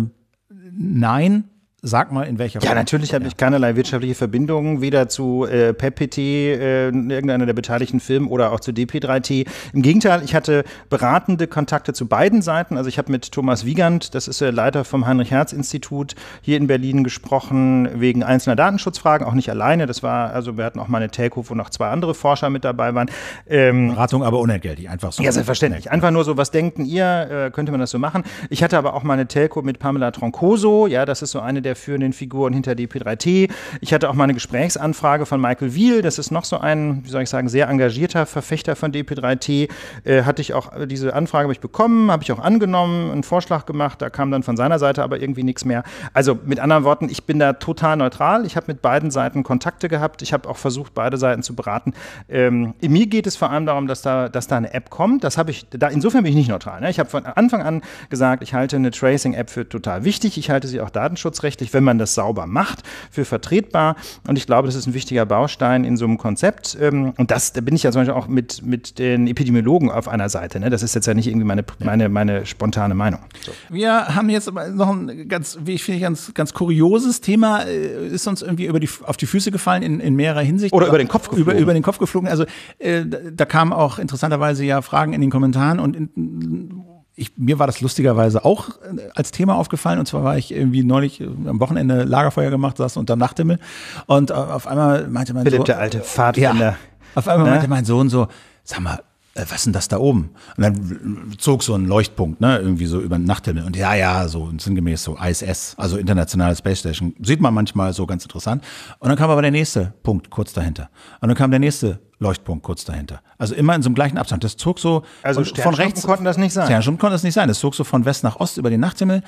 nein, Sag mal, in welcher Form. Ja, natürlich habe ja. ich keinerlei wirtschaftliche Verbindungen, weder zu äh, PEPT, äh, irgendeiner der beteiligten Firmen oder auch zu DP3T. Im Gegenteil, ich hatte beratende Kontakte zu beiden Seiten. Also ich habe mit Thomas Wiegand, das ist der Leiter vom Heinrich-Herz-Institut, hier in Berlin gesprochen, wegen einzelner Datenschutzfragen, auch nicht alleine. Das war, also wir hatten auch mal eine Telco, wo noch zwei andere Forscher mit dabei waren. Ähm, Beratung aber unentgeltlich, einfach so. Ja, selbstverständlich. Einfach nur so, was denken ihr, äh, könnte man das so machen? Ich hatte aber auch mal eine Telco mit Pamela Troncoso, ja, das ist so eine der der führenden Figuren hinter DP3T. Ich hatte auch mal eine Gesprächsanfrage von Michael Wiel, das ist noch so ein, wie soll ich sagen, sehr engagierter Verfechter von DP3T. Äh, hatte ich auch äh, diese Anfrage habe ich bekommen, habe ich auch angenommen, einen Vorschlag gemacht, da kam dann von seiner Seite aber irgendwie nichts mehr. Also mit anderen Worten, ich bin da total neutral. Ich habe mit beiden Seiten Kontakte gehabt. Ich habe auch versucht, beide Seiten zu beraten. Ähm, mir geht es vor allem darum, dass da, dass da eine App kommt. Das habe ich, da, insofern bin ich nicht neutral. Ne? Ich habe von Anfang an gesagt, ich halte eine Tracing-App für total wichtig. Ich halte sie auch datenschutzrechtlich wirtschaftlich, wenn man das sauber macht, für vertretbar. Und ich glaube, das ist ein wichtiger Baustein in so einem Konzept. Ähm, und das, da bin ich ja zum Beispiel auch mit, mit den Epidemiologen auf einer Seite. Ne? Das ist jetzt ja nicht irgendwie meine, meine, meine spontane Meinung. So. Wir haben jetzt noch ein ganz, wie ich finde, ganz, ganz kurioses Thema, äh, ist uns irgendwie über die, auf die Füße gefallen in, in mehrerer Hinsicht. Oder über den Kopf geflogen. Über, über den Kopf geflogen. Also äh, da kamen auch interessanterweise ja Fragen in den Kommentaren und in, ich, mir war das lustigerweise auch äh, als Thema aufgefallen. Und zwar war ich irgendwie neulich äh, am Wochenende Lagerfeuer gemacht, saß unter Nachthimmel. Und äh, auf einmal meinte mein Philipp, so, der alte Pfadfinder. Ja, auf einmal ne? meinte mein Sohn so, sag mal, äh, was ist denn das da oben? Und dann zog so ein Leuchtpunkt, ne, irgendwie so über den Nachthimmel. Und ja, ja, so sinngemäß so ISS, also Internationale Space Station. Sieht man manchmal so ganz interessant. Und dann kam aber der nächste Punkt kurz dahinter. Und dann kam der nächste Leuchtpunkt kurz dahinter. Also immer in so einem gleichen Abstand. Das zog so also von rechts. konnten das nicht sein. Sternschnuppen konnten das nicht sein. Das zog so von West nach Ost über den Nachthimmel.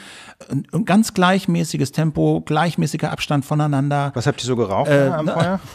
Ein ganz gleichmäßiges Tempo, gleichmäßiger Abstand voneinander. Was habt ihr so geraucht äh, am Feuer?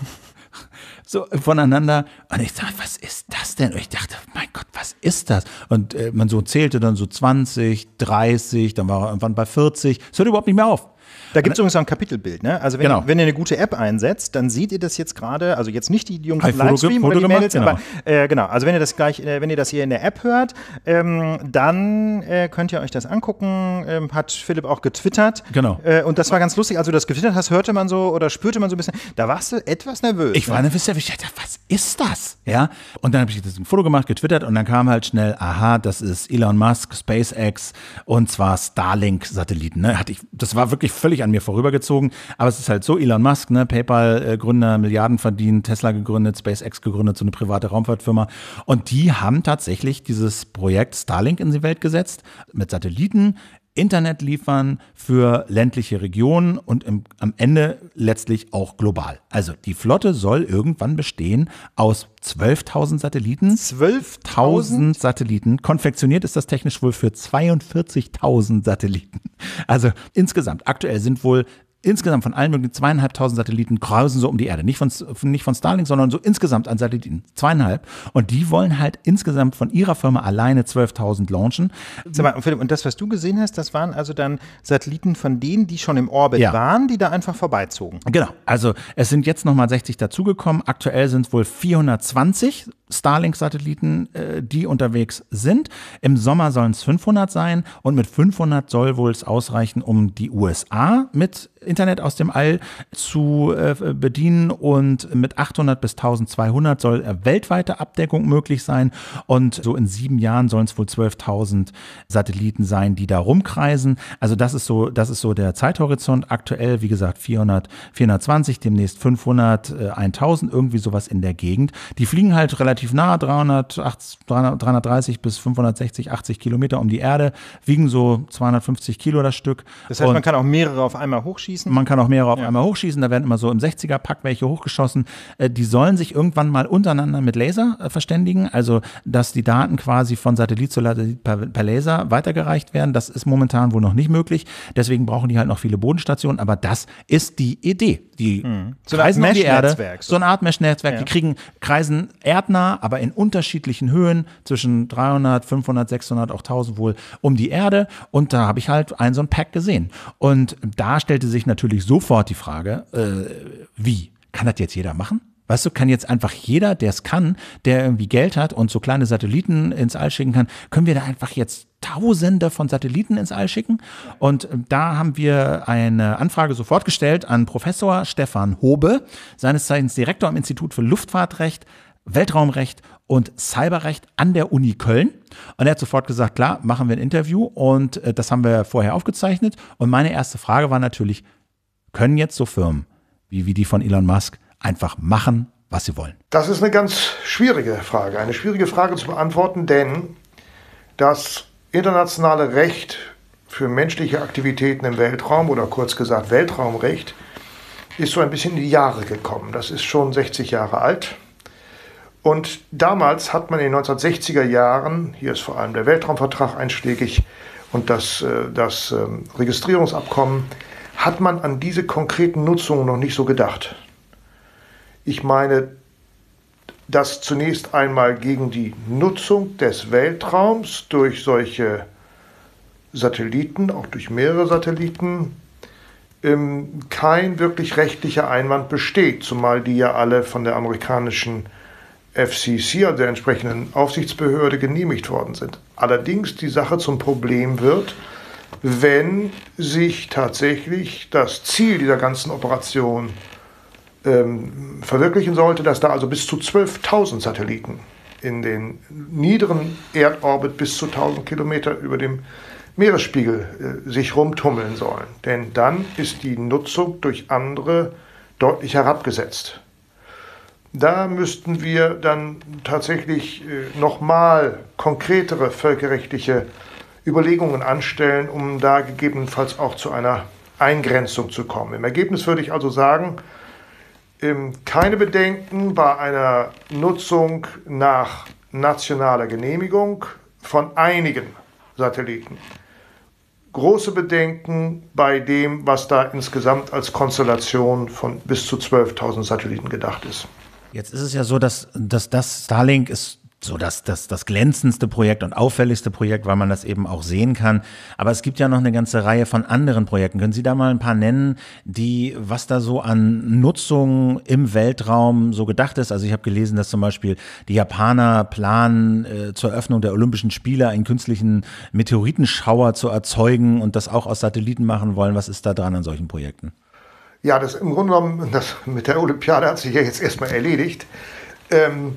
so voneinander. Und ich dachte, was ist das denn? Und ich dachte, mein Gott, was ist das? Und äh, man so zählte dann so 20, 30, dann war er irgendwann bei 40. Es hört überhaupt nicht mehr auf. Da gibt es ne? übrigens auch ein Kapitelbild. Ne? Also wenn, genau. ihr, wenn, ihr eine gute App einsetzt, dann seht ihr das jetzt gerade, also jetzt nicht die Jungs im Livestream oder die Mädels, genau. aber äh, genau, also wenn ihr das gleich, äh, wenn ihr das hier in der App hört, ähm, dann äh, könnt ihr euch das angucken. Ähm, hat Philipp auch getwittert. Genau. Äh, und das war ganz lustig, als du das getwittert hast, hörte man so oder spürte man so ein bisschen, da warst du etwas nervös. Ich war ne? nervös, ich dachte, was ist das? Ja. Und dann habe ich das ein Foto gemacht, getwittert und dann kam halt schnell, aha, das ist Elon Musk, SpaceX und zwar Starlink-Satelliten. Ne? das war wirklich völlig völlig an mir vorübergezogen. Aber es ist halt so, Elon Musk, ne, PayPal-Gründer, Milliarden verdient, Tesla gegründet, SpaceX gegründet, so eine private Raumfahrtfirma. Und die haben tatsächlich dieses Projekt Starlink in die Welt gesetzt, mit Satelliten Internet liefern für ländliche Regionen und im, am Ende letztlich auch global. Also die Flotte soll irgendwann bestehen aus 12.000 Satelliten. 12.000 Satelliten. Konfektioniert ist das technisch wohl für 42.000 Satelliten. Also insgesamt, aktuell sind wohl insgesamt von allen möglichen zweieinhalbtausend Satelliten kreuzen so um die Erde. Nicht von, nicht von Starlink, sondern so insgesamt an Satelliten. Zweieinhalb. Und die wollen halt insgesamt von ihrer Firma alleine 12.000 launchen. Mal, Philipp, und das, was du gesehen hast, das waren also dann Satelliten von denen, die schon im Orbit ja. waren, die da einfach vorbeizogen. Genau. Also es sind jetzt nochmal 60 dazugekommen. Aktuell sind es wohl 420 Starlink-Satelliten, äh, die unterwegs sind. Im Sommer sollen es 500 sein. Und mit 500 soll wohl es ausreichen, um die USA mit Internet aus dem All zu äh, bedienen und mit 800 bis 1200 soll äh, weltweite Abdeckung möglich sein und so in sieben Jahren sollen es wohl 12.000 Satelliten sein, die da rumkreisen. Also das ist so, das ist so der Zeithorizont aktuell, wie gesagt 400, 420, demnächst 500, äh, 1000, irgendwie sowas in der Gegend. Die fliegen halt relativ nah, 300, 800, 330 bis 560, 80 Kilometer um die Erde, wiegen so 250 Kilo das Stück. Das heißt, und man kann auch mehrere auf einmal hochschießen hochschießen. Man kann auch mehrere auf ja. einmal hochschießen. Da werden immer so im 60er-Pack welche hochgeschossen. Äh, die sollen sich irgendwann mal untereinander mit Laser äh, verständigen. Also, dass die Daten quasi von Satellit zu Satellit per, per Laser weitergereicht werden. Das ist momentan wohl noch nicht möglich. Deswegen brauchen die halt noch viele Bodenstationen. Aber das ist die Idee. Die hm. so kreisen um die Erde. So. so eine Art Mesh-Netzwerk. Ja. Die kriegen, kreisen erdnah, aber in unterschiedlichen Höhen zwischen 300, 500, 600, auch 1000 wohl um die Erde. Und da habe ich halt ein so ein Pack gesehen. Und da stellte sich natürlich sofort die Frage, äh, wie? Kann das jetzt jeder machen? Weißt du, kann jetzt einfach jeder, der es kann, der irgendwie Geld hat und so kleine Satelliten ins All schicken kann, können wir da einfach jetzt Tausende von Satelliten ins All schicken? Und äh, da haben wir eine Anfrage sofort gestellt an Professor Stefan Hobe, seines Zeichens Direktor am Institut für Luftfahrtrecht, Weltraumrecht und Cyberrecht an der Uni Köln. Und er hat sofort gesagt, klar, machen wir ein Interview und äh, das haben wir vorher aufgezeichnet. Und meine erste Frage war natürlich, können jetzt so Firmen wie, wie die von Elon Musk einfach machen, was sie wollen? Das ist eine ganz schwierige Frage, eine schwierige Frage zu beantworten, denn das internationale Recht für menschliche Aktivitäten im Weltraum oder kurz gesagt Weltraumrecht ist so ein bisschen in die Jahre gekommen. Das ist schon 60 Jahre alt. Und damals hat man in den 1960er Jahren, hier ist vor allem der Weltraumvertrag einschlägig und das, äh, das ähm, Registrierungsabkommen, hat man an diese konkreten Nutzungen noch nicht so gedacht. Ich meine, dass zunächst einmal gegen die Nutzung des Weltraums durch solche Satelliten, auch durch mehrere Satelliten, ähm, kein wirklich rechtlicher Einwand besteht, zumal die ja alle von der amerikanischen FCC, also der entsprechenden Aufsichtsbehörde, genehmigt worden sind. Allerdings die Sache zum Problem wird, wenn sich tatsächlich das Ziel dieser ganzen Operation ähm, verwirklichen sollte, dass da also bis zu 12.000 Satelliten in den niederen Erdorbit bis zu 1000 Kilometer über dem Meeresspiegel äh, sich rumtummeln sollen. Denn dann ist die Nutzung durch andere deutlich herabgesetzt. Da müssten wir dann tatsächlich äh, nochmal konkretere völkerrechtliche Überlegungen anstellen, um da gegebenenfalls auch zu einer Eingrenzung zu kommen. Im Ergebnis würde ich also sagen, ähm, keine Bedenken bei einer Nutzung nach nationaler Genehmigung von einigen Satelliten. Große Bedenken bei dem, was da insgesamt als Konstellation von bis zu 12.000 Satelliten gedacht ist. Jetzt ist es ja so, dass, dass das Starlink ist so das, das, das glänzendste Projekt und auffälligste Projekt, weil man das eben auch sehen kann. Aber es gibt ja noch eine ganze Reihe von anderen Projekten. Können Sie da mal ein paar nennen, die, was da so an Nutzung im Weltraum so gedacht ist? Also ich habe gelesen, dass zum Beispiel die Japaner planen, äh, zur Eröffnung der Olympischen Spiele einen künstlichen Meteoritenschauer zu erzeugen und das auch aus Satelliten machen wollen. Was ist da dran an solchen Projekten? Ja, das im Grunde genommen, das mit der Olympiade hat sich ja jetzt erstmal erledigt. Ähm,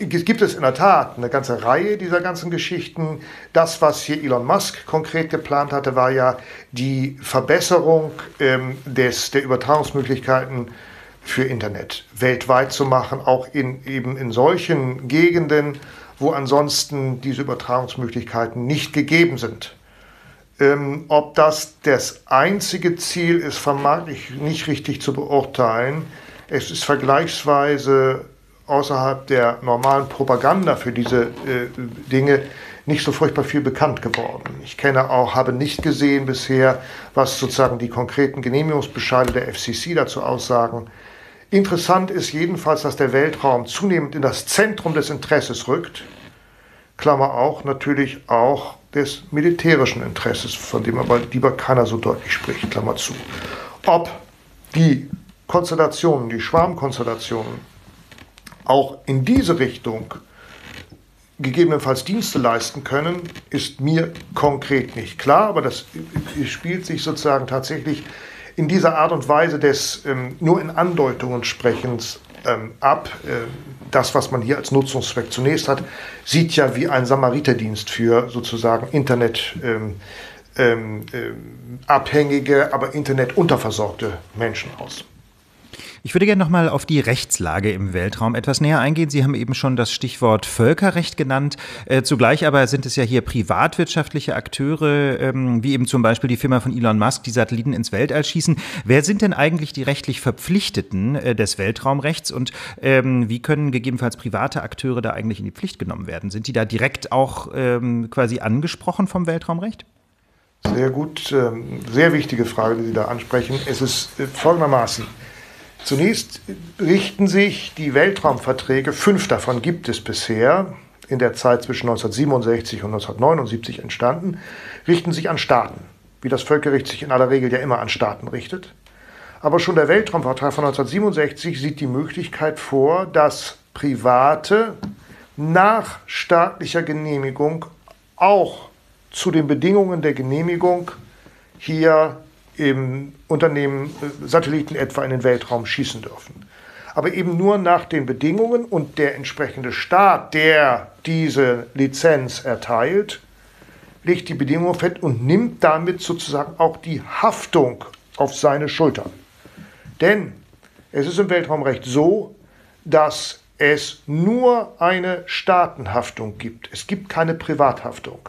gibt es in der Tat eine ganze Reihe dieser ganzen Geschichten. Das, was hier Elon Musk konkret geplant hatte, war ja die Verbesserung ähm, des, der Übertragungsmöglichkeiten für Internet weltweit zu machen, auch in, eben in solchen Gegenden, wo ansonsten diese Übertragungsmöglichkeiten nicht gegeben sind. Ähm, ob das das einzige Ziel ist, vermag ich nicht richtig zu beurteilen. Es ist vergleichsweise außerhalb der normalen Propaganda für diese äh, Dinge nicht so furchtbar viel bekannt geworden. Ich kenne auch, habe nicht gesehen bisher, was sozusagen die konkreten Genehmigungsbescheide der FCC dazu aussagen. Interessant ist jedenfalls, dass der Weltraum zunehmend in das Zentrum des Interesses rückt. Klammer auch, natürlich auch des militärischen Interesses, von dem aber lieber keiner so deutlich spricht, Klammer zu. Ob die Konstellationen, die Schwarmkonstellationen auch in diese Richtung gegebenenfalls Dienste leisten können, ist mir konkret nicht klar, aber das spielt sich sozusagen tatsächlich in dieser Art und Weise des ähm, nur in Andeutungen Sprechens ähm, ab. Äh, das, was man hier als Nutzungszweck zunächst hat, sieht ja wie ein Samariterdienst für sozusagen Internet. Ähm, ähm, ähm abhängige, aber internetunterversorgte Menschen aus. Ich würde gerne nochmal auf die Rechtslage im Weltraum etwas näher eingehen. Sie haben eben schon das Stichwort Völkerrecht genannt. Äh, zugleich aber sind es ja hier privatwirtschaftliche Akteure, ähm, wie eben zum Beispiel die Firma von Elon Musk, die Satelliten ins Weltall schießen. Wer sind denn eigentlich die rechtlich Verpflichteten äh, des Weltraumrechts und ähm, wie können gegebenenfalls private Akteure da eigentlich in die Pflicht genommen werden? Sind die da direkt auch ähm, quasi angesprochen vom Weltraumrecht? Sehr gut, sehr wichtige Frage, die Sie da ansprechen. Es ist äh, folgendermaßen, Zunächst richten sich die Weltraumverträge, fünf davon gibt es bisher, in der Zeit zwischen 1967 und 1979 entstanden, richten sich an Staaten, wie das Völkerrecht sich in aller Regel ja immer an Staaten richtet. Aber schon der Weltraumvertrag von 1967 sieht die Möglichkeit vor, dass Private nach staatlicher Genehmigung auch zu den Bedingungen der Genehmigung hier eben Unternehmen äh, Satelliten etwa in den Weltraum schießen dürfen. Aber eben nur nach den Bedingungen und der entsprechende Staat, der diese Lizenz erteilt, legt die Bedingungen fest und nimmt damit sozusagen auch die Haftung auf seine Schultern. Denn es ist im Weltraumrecht so, dass es nur eine Staatenhaftung gibt. Es gibt keine Privathaftung.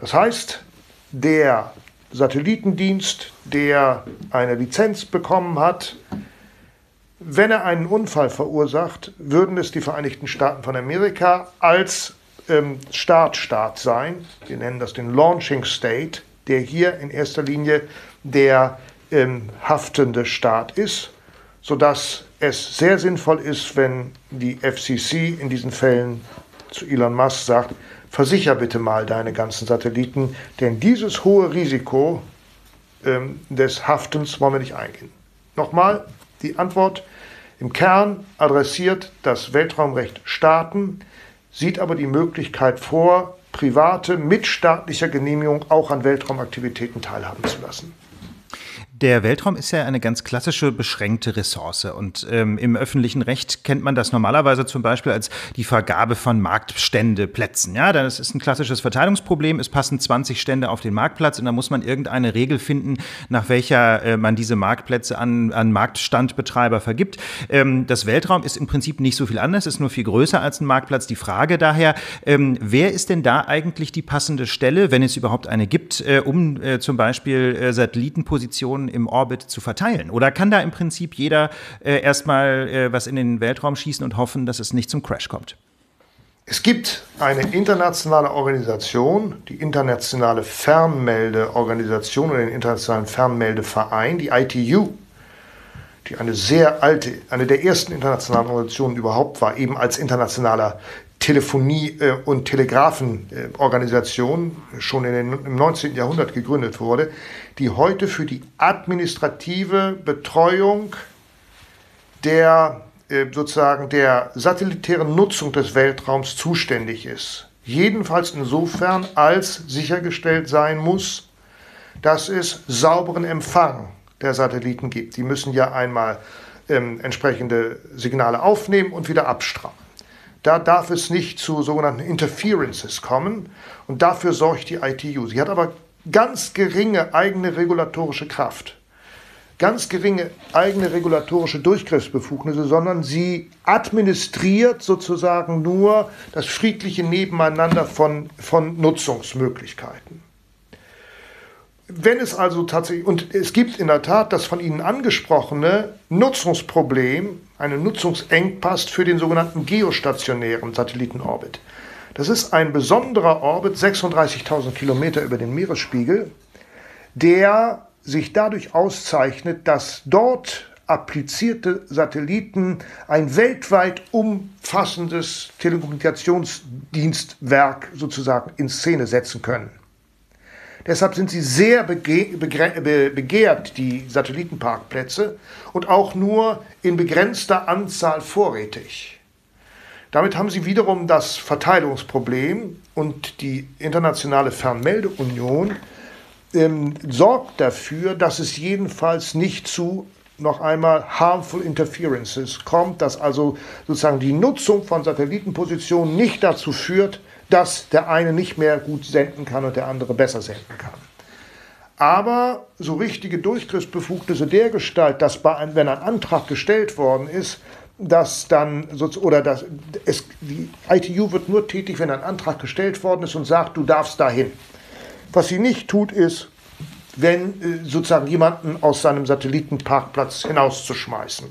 Das heißt, der Satellitendienst, der eine Lizenz bekommen hat. Wenn er einen Unfall verursacht, würden es die Vereinigten Staaten von Amerika als ähm, Startstaat sein. Wir nennen das den Launching State, der hier in erster Linie der ähm, haftende Staat ist, sodass es sehr sinnvoll ist, wenn die FCC in diesen Fällen zu Elon Musk sagt, Versicher bitte mal deine ganzen Satelliten, denn dieses hohe Risiko ähm, des Haftens wollen wir nicht eingehen. Nochmal die Antwort. Im Kern adressiert das Weltraumrecht Staaten, sieht aber die Möglichkeit vor, Private mit staatlicher Genehmigung auch an Weltraumaktivitäten teilhaben zu lassen. Der Weltraum ist ja eine ganz klassische beschränkte Ressource und ähm, im öffentlichen Recht kennt man das normalerweise zum Beispiel als die Vergabe von Marktständeplätzen. Ja, das ist ein klassisches Verteilungsproblem. Es passen 20 Stände auf den Marktplatz und da muss man irgendeine Regel finden, nach welcher äh, man diese Marktplätze an, an Marktstandbetreiber vergibt. Ähm, das Weltraum ist im Prinzip nicht so viel anders, ist nur viel größer als ein Marktplatz. Die Frage daher, ähm, wer ist denn da eigentlich die passende Stelle, wenn es überhaupt eine gibt, äh, um äh, zum Beispiel äh, Satellitenpositionen im Orbit zu verteilen? Oder kann da im Prinzip jeder äh, erstmal äh, was in den Weltraum schießen und hoffen, dass es nicht zum Crash kommt? Es gibt eine internationale Organisation, die Internationale Fernmeldeorganisation oder den Internationalen Fernmeldeverein, die ITU, die eine sehr alte, eine der ersten internationalen Organisationen überhaupt war, eben als internationaler Telefonie- äh, und Telegrafenorganisation schon den, im 19. Jahrhundert gegründet wurde, die heute für die administrative Betreuung der äh, sozusagen der satellitären Nutzung des Weltraums zuständig ist. Jedenfalls insofern, als sichergestellt sein muss, dass es sauberen Empfang der Satelliten gibt. Die müssen ja einmal ähm, entsprechende Signale aufnehmen und wieder abstrahlen. Da darf es nicht zu sogenannten Interferences kommen und dafür sorgt die ITU. Sie hat aber ganz geringe eigene regulatorische Kraft, ganz geringe eigene regulatorische Durchgriffsbefugnisse, sondern sie administriert sozusagen nur das friedliche Nebeneinander von, von Nutzungsmöglichkeiten. Wenn es also tatsächlich, und es gibt in der Tat das von Ihnen angesprochene Nutzungsproblem, einen Nutzungsengpass für den sogenannten geostationären Satellitenorbit. Das ist ein besonderer Orbit, 36.000 Kilometer über den Meeresspiegel, der sich dadurch auszeichnet, dass dort applizierte Satelliten ein weltweit umfassendes Telekommunikationsdienstwerk sozusagen in Szene setzen können. Deshalb sind sie sehr begehrt, die Satellitenparkplätze, und auch nur in begrenzter Anzahl vorrätig. Damit haben sie wiederum das Verteilungsproblem und die internationale Fernmeldeunion ähm, sorgt dafür, dass es jedenfalls nicht zu noch einmal harmful interferences kommt, dass also sozusagen die Nutzung von Satellitenpositionen nicht dazu führt, dass der eine nicht mehr gut senden kann und der andere besser senden kann. Aber so richtige Durchgriffsbefugnisse der Gestalt, dass bei, einem, wenn ein Antrag gestellt worden ist, dass dann oder dass es, die ITU wird nur tätig, wenn ein Antrag gestellt worden ist und sagt, du darfst dahin. Was sie nicht tut, ist, wenn äh, sozusagen jemanden aus seinem Satellitenparkplatz hinauszuschmeißen.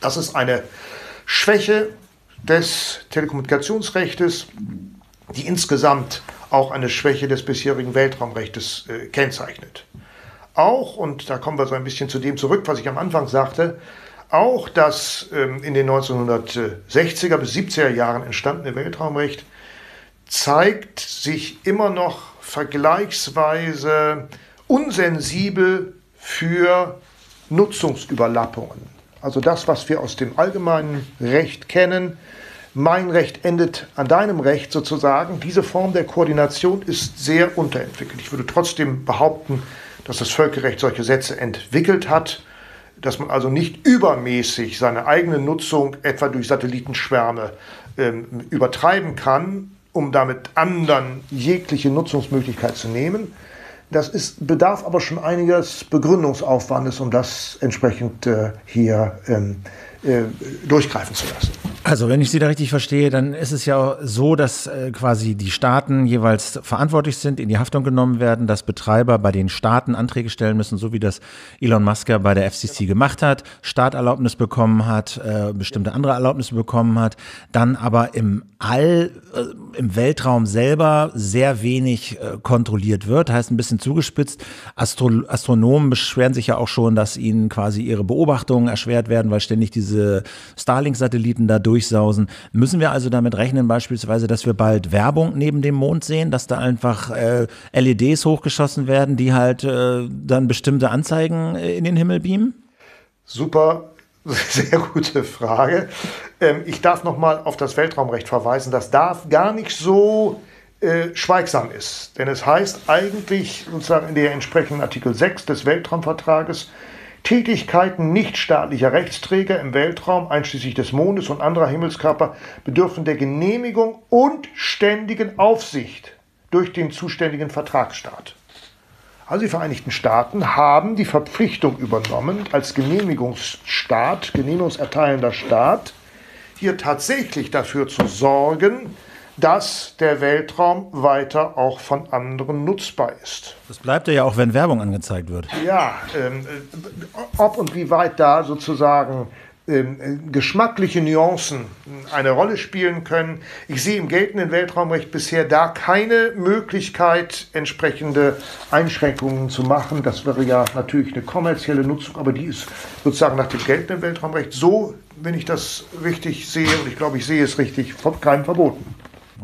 Das ist eine Schwäche des Telekommunikationsrechtes die insgesamt auch eine Schwäche des bisherigen Weltraumrechts äh, kennzeichnet. Auch, und da kommen wir so ein bisschen zu dem zurück, was ich am Anfang sagte, auch das ähm, in den 1960er bis 70er Jahren entstandene Weltraumrecht zeigt sich immer noch vergleichsweise unsensibel für Nutzungsüberlappungen. Also das, was wir aus dem allgemeinen Recht kennen, mein Recht endet an deinem Recht sozusagen. Diese Form der Koordination ist sehr unterentwickelt. Ich würde trotzdem behaupten, dass das Völkerrecht solche Sätze entwickelt hat, dass man also nicht übermäßig seine eigene Nutzung etwa durch Satellitenschwärme ähm, übertreiben kann, um damit anderen jegliche Nutzungsmöglichkeit zu nehmen. Das ist, bedarf aber schon einiges Begründungsaufwandes, um das entsprechend äh, hier ähm, äh, durchgreifen zu lassen. Also, wenn ich Sie da richtig verstehe, dann ist es ja so, dass äh, quasi die Staaten jeweils verantwortlich sind, in die Haftung genommen werden, dass Betreiber bei den Staaten Anträge stellen müssen, so wie das Elon Musk ja bei der FCC genau. gemacht hat, Starterlaubnis bekommen hat, äh, bestimmte andere Erlaubnisse bekommen hat, dann aber im All, äh, im Weltraum selber sehr wenig äh, kontrolliert wird, heißt ein bisschen zugespitzt. Astro Astronomen beschweren sich ja auch schon, dass ihnen quasi ihre Beobachtungen erschwert werden, weil ständig diese diese Starlink-Satelliten da durchsausen. Müssen wir also damit rechnen, beispielsweise, dass wir bald Werbung neben dem Mond sehen, dass da einfach äh, LEDs hochgeschossen werden, die halt äh, dann bestimmte Anzeigen äh, in den Himmel beamen? Super, sehr gute Frage. Ähm, ich darf nochmal auf das Weltraumrecht verweisen, das darf gar nicht so äh, schweigsam ist. Denn es heißt eigentlich sozusagen in der entsprechenden Artikel 6 des Weltraumvertrages, Tätigkeiten nichtstaatlicher Rechtsträger im Weltraum, einschließlich des Mondes und anderer Himmelskörper, bedürfen der Genehmigung und ständigen Aufsicht durch den zuständigen Vertragsstaat. Also die Vereinigten Staaten haben die Verpflichtung übernommen, als Genehmigungsstaat, genehmigungserteilender Staat, hier tatsächlich dafür zu sorgen, dass der Weltraum weiter auch von anderen nutzbar ist. Das bleibt ja auch, wenn Werbung angezeigt wird. Ja, ähm, äh, ob und wie weit da sozusagen ähm, äh, geschmackliche Nuancen eine Rolle spielen können. Ich sehe im geltenden Weltraumrecht bisher da keine Möglichkeit, entsprechende Einschränkungen zu machen. Das wäre ja natürlich eine kommerzielle Nutzung, aber die ist sozusagen nach dem geltenden Weltraumrecht so, wenn ich das richtig sehe, und ich glaube, ich sehe es richtig, von keinem verboten.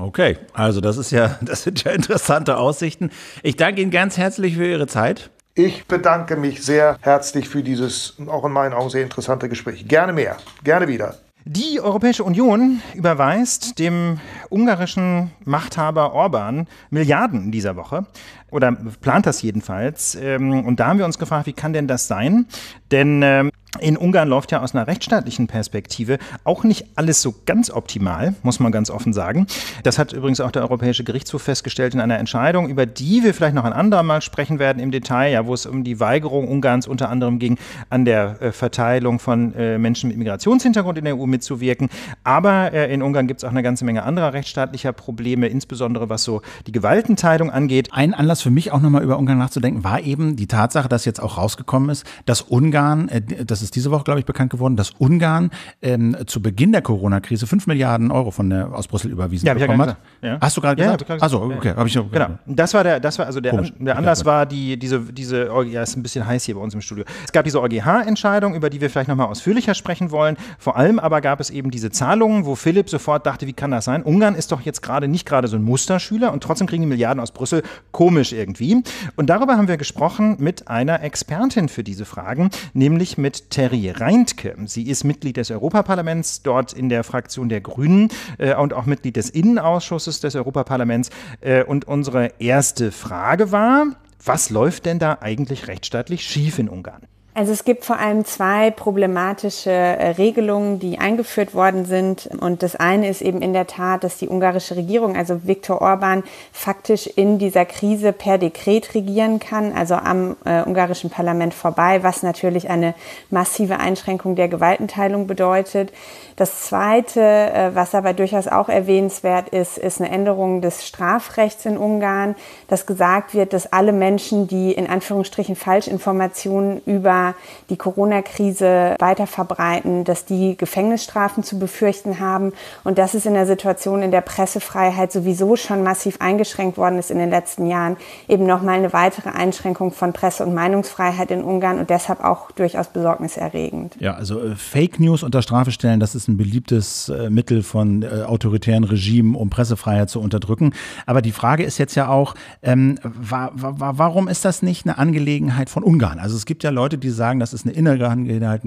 Okay, also das ist ja, das sind ja interessante Aussichten. Ich danke Ihnen ganz herzlich für Ihre Zeit. Ich bedanke mich sehr herzlich für dieses auch in meinen Augen sehr interessante Gespräch. Gerne mehr, gerne wieder. Die Europäische Union überweist dem ungarischen Machthaber Orban Milliarden in dieser Woche oder plant das jedenfalls. Ähm, und da haben wir uns gefragt, wie kann denn das sein? Denn ähm, in Ungarn läuft ja aus einer rechtsstaatlichen Perspektive auch nicht alles so ganz optimal, muss man ganz offen sagen. Das hat übrigens auch der Europäische Gerichtshof festgestellt in einer Entscheidung, über die wir vielleicht noch ein andermal sprechen werden im Detail, ja, wo es um die Weigerung Ungarns unter anderem ging, an der äh, Verteilung von äh, Menschen mit Migrationshintergrund in der EU mitzuwirken. Aber äh, in Ungarn gibt es auch eine ganze Menge anderer rechtsstaatlicher Probleme, insbesondere was so die Gewaltenteilung angeht. Ein Anlass für mich auch nochmal über Ungarn nachzudenken war eben die Tatsache, dass jetzt auch rausgekommen ist, dass Ungarn äh, das das ist diese Woche, glaube ich, bekannt geworden, dass Ungarn ähm, zu Beginn der Corona-Krise 5 Milliarden Euro von der, aus Brüssel überwiesen ja, bekommen hat. Ja. Hast du gerade gesagt? Ja, also, okay, habe ich noch. Genau. Das war der, das war also der, Komisch. der Anlass war die, diese, diese, ja, ist ein bisschen heiß hier bei uns im Studio. Es gab diese EuGH-Entscheidung, über die wir vielleicht nochmal ausführlicher sprechen wollen. Vor allem aber gab es eben diese Zahlungen, wo Philipp sofort dachte, wie kann das sein? Ungarn ist doch jetzt gerade nicht gerade so ein Musterschüler und trotzdem kriegen die Milliarden aus Brüssel. Komisch irgendwie. Und darüber haben wir gesprochen mit einer Expertin für diese Fragen, nämlich mit Terry Reintke. Sie ist Mitglied des Europaparlaments, dort in der Fraktion der Grünen äh, und auch Mitglied des Innenausschusses des Europaparlaments. Äh, und unsere erste Frage war, was läuft denn da eigentlich rechtsstaatlich schief in Ungarn? Also es gibt vor allem zwei problematische äh, Regelungen, die eingeführt worden sind. Und das eine ist eben in der Tat, dass die ungarische Regierung, also Viktor Orban, faktisch in dieser Krise per Dekret regieren kann, also am äh, ungarischen Parlament vorbei, was natürlich eine massive Einschränkung der Gewaltenteilung bedeutet. Das zweite, äh, was aber durchaus auch erwähnenswert ist, ist eine Änderung des Strafrechts in Ungarn, dass gesagt wird, dass alle Menschen, die in Anführungsstrichen Falschinformationen über die Corona-Krise weiter verbreiten, dass die Gefängnisstrafen zu befürchten haben. Und dass es in der Situation, in der Pressefreiheit sowieso schon massiv eingeschränkt worden ist in den letzten Jahren, eben nochmal eine weitere Einschränkung von Presse- und Meinungsfreiheit in Ungarn und deshalb auch durchaus besorgniserregend. Ja, also äh, Fake News unter Strafe stellen, das ist ein beliebtes äh, Mittel von äh, autoritären Regimen, um Pressefreiheit zu unterdrücken. Aber die Frage ist jetzt ja auch, ähm, wa wa warum ist das nicht eine Angelegenheit von Ungarn? Also es gibt ja Leute, die sagen, das ist eine innere Angelegenheit,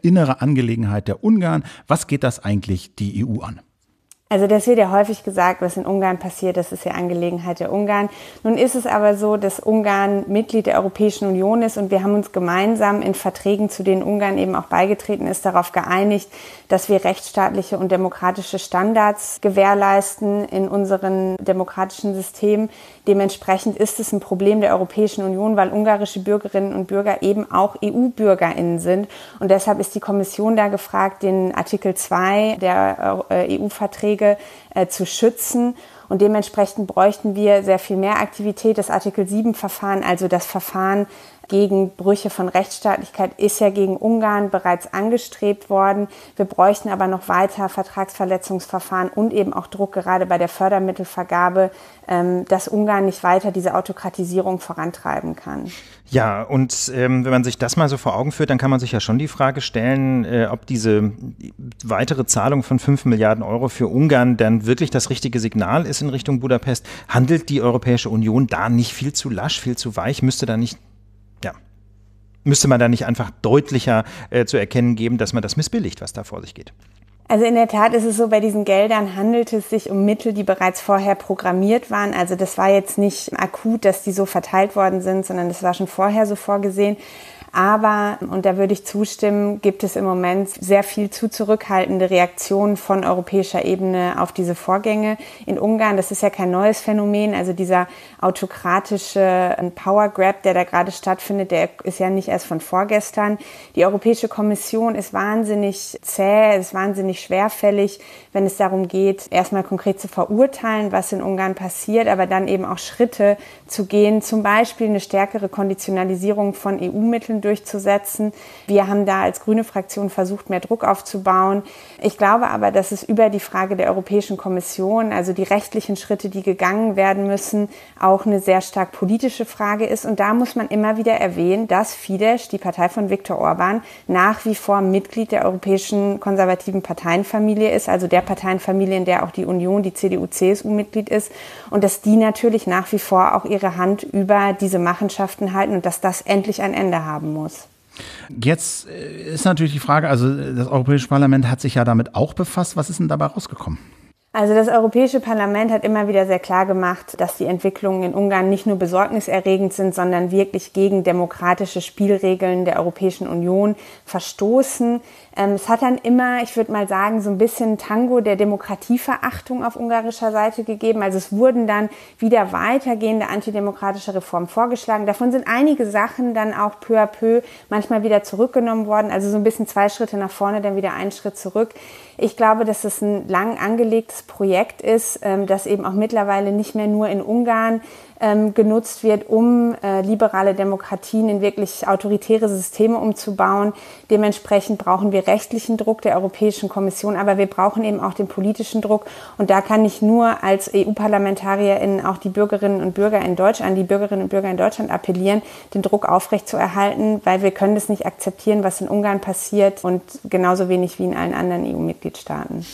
innere Angelegenheit der Ungarn. Was geht das eigentlich die EU an? Also das wird ja häufig gesagt, was in Ungarn passiert, das ist ja Angelegenheit der Ungarn. Nun ist es aber so, dass Ungarn Mitglied der Europäischen Union ist und wir haben uns gemeinsam in Verträgen, zu denen Ungarn eben auch beigetreten ist, darauf geeinigt, dass wir rechtsstaatliche und demokratische Standards gewährleisten in unseren demokratischen Systemen. Dementsprechend ist es ein Problem der Europäischen Union, weil ungarische Bürgerinnen und Bürger eben auch EU-Bürgerinnen sind. Und deshalb ist die Kommission da gefragt, den Artikel 2 der äh, EU-Verträge äh, zu schützen. Und dementsprechend bräuchten wir sehr viel mehr Aktivität. Das Artikel 7-Verfahren, also das Verfahren, gegen Brüche von Rechtsstaatlichkeit ist ja gegen Ungarn bereits angestrebt worden. Wir bräuchten aber noch weiter Vertragsverletzungsverfahren und eben auch Druck gerade bei der Fördermittelvergabe, ähm, dass Ungarn nicht weiter diese Autokratisierung vorantreiben kann. Ja, und ähm, wenn man sich das mal so vor Augen führt, dann kann man sich ja schon die Frage stellen, äh, ob diese weitere Zahlung von 5 Milliarden Euro für Ungarn dann wirklich das richtige Signal ist in Richtung Budapest. Handelt die Europäische Union da nicht viel zu lasch, viel zu weich? Müsste da nicht müsste man da nicht einfach deutlicher äh, zu erkennen geben, dass man das missbilligt, was da vor sich geht? Also in der Tat ist es so, bei diesen Geldern handelt es sich um Mittel, die bereits vorher programmiert waren. Also das war jetzt nicht akut, dass die so verteilt worden sind, sondern das war schon vorher so vorgesehen. Aber, und da würde ich zustimmen, gibt es im Moment sehr viel zu zurückhaltende Reaktionen von europäischer Ebene auf diese Vorgänge. In Ungarn, das ist ja kein neues Phänomen, also dieser autokratische ähm, Power Grab, der da gerade stattfindet, der ist ja nicht erst von vorgestern. Die Europäische Kommission ist wahnsinnig zäh, ist wahnsinnig schwerfällig wenn es darum geht, erstmal konkret zu verurteilen, was in Ungarn passiert, aber dann eben auch Schritte zu gehen, zum Beispiel eine stärkere Konditionalisierung von EU-Mitteln durchzusetzen. Wir haben da als grüne Fraktion versucht, mehr Druck aufzubauen. Ich glaube aber, dass es über die Frage der Europäischen Kommission, also die rechtlichen Schritte, die gegangen werden müssen, auch eine sehr stark politische Frage ist. Und da muss man immer wieder erwähnen, dass Fidesz, die Partei von Viktor Orban, nach wie vor Mitglied der Europäischen Konservativen Parteienfamilie ist, also der Parteienfamilie, in der auch die Union, die CDU, CSU Mitglied ist. Und dass die natürlich nach wie vor auch ihre Hand über diese Machenschaften halten und dass das endlich ein Ende haben muss. Jetzt äh, ist natürlich die Frage, also das Europäische Parlament hat sich ja damit auch befasst. Was ist denn dabei rausgekommen? Also das Europäische Parlament hat immer wieder sehr klar gemacht, dass die Entwicklungen in Ungarn nicht nur besorgniserregend sind, sondern wirklich gegen demokratische Spielregeln der Europäischen Union verstoßen. Ähm, es hat dann immer, ich würde mal sagen, so ein bisschen Tango der Demokratieverachtung auf ungarischer Seite gegeben. Also es wurden dann wieder weitergehende antidemokratische Reformen vorgeschlagen. Davon sind einige Sachen dann auch peu à peu manchmal wieder zurückgenommen worden. Also so ein bisschen zwei Schritte nach vorne, dann wieder einen Schritt zurück ich glaube, dass es ein lang angelegtes Projekt ist, ähm, das eben auch mittlerweile nicht mehr nur in Ungarn ähm, genutzt wird, um äh, liberale Demokratien in wirklich autoritäre Systeme umzubauen. Dementsprechend brauchen wir rechtlichen Druck der Europäischen Kommission, aber wir brauchen eben auch den politischen Druck. Und da kann ich nur als EU-Parlamentarierin auch die Bürgerinnen und Bürger in Deutschland, an die Bürgerinnen und Bürger in Deutschland appellieren, den Druck aufrechtzuerhalten, weil wir können das nicht akzeptieren, was in Ungarn passiert und genauso wenig wie in allen anderen EU-Mitgliedstaaten.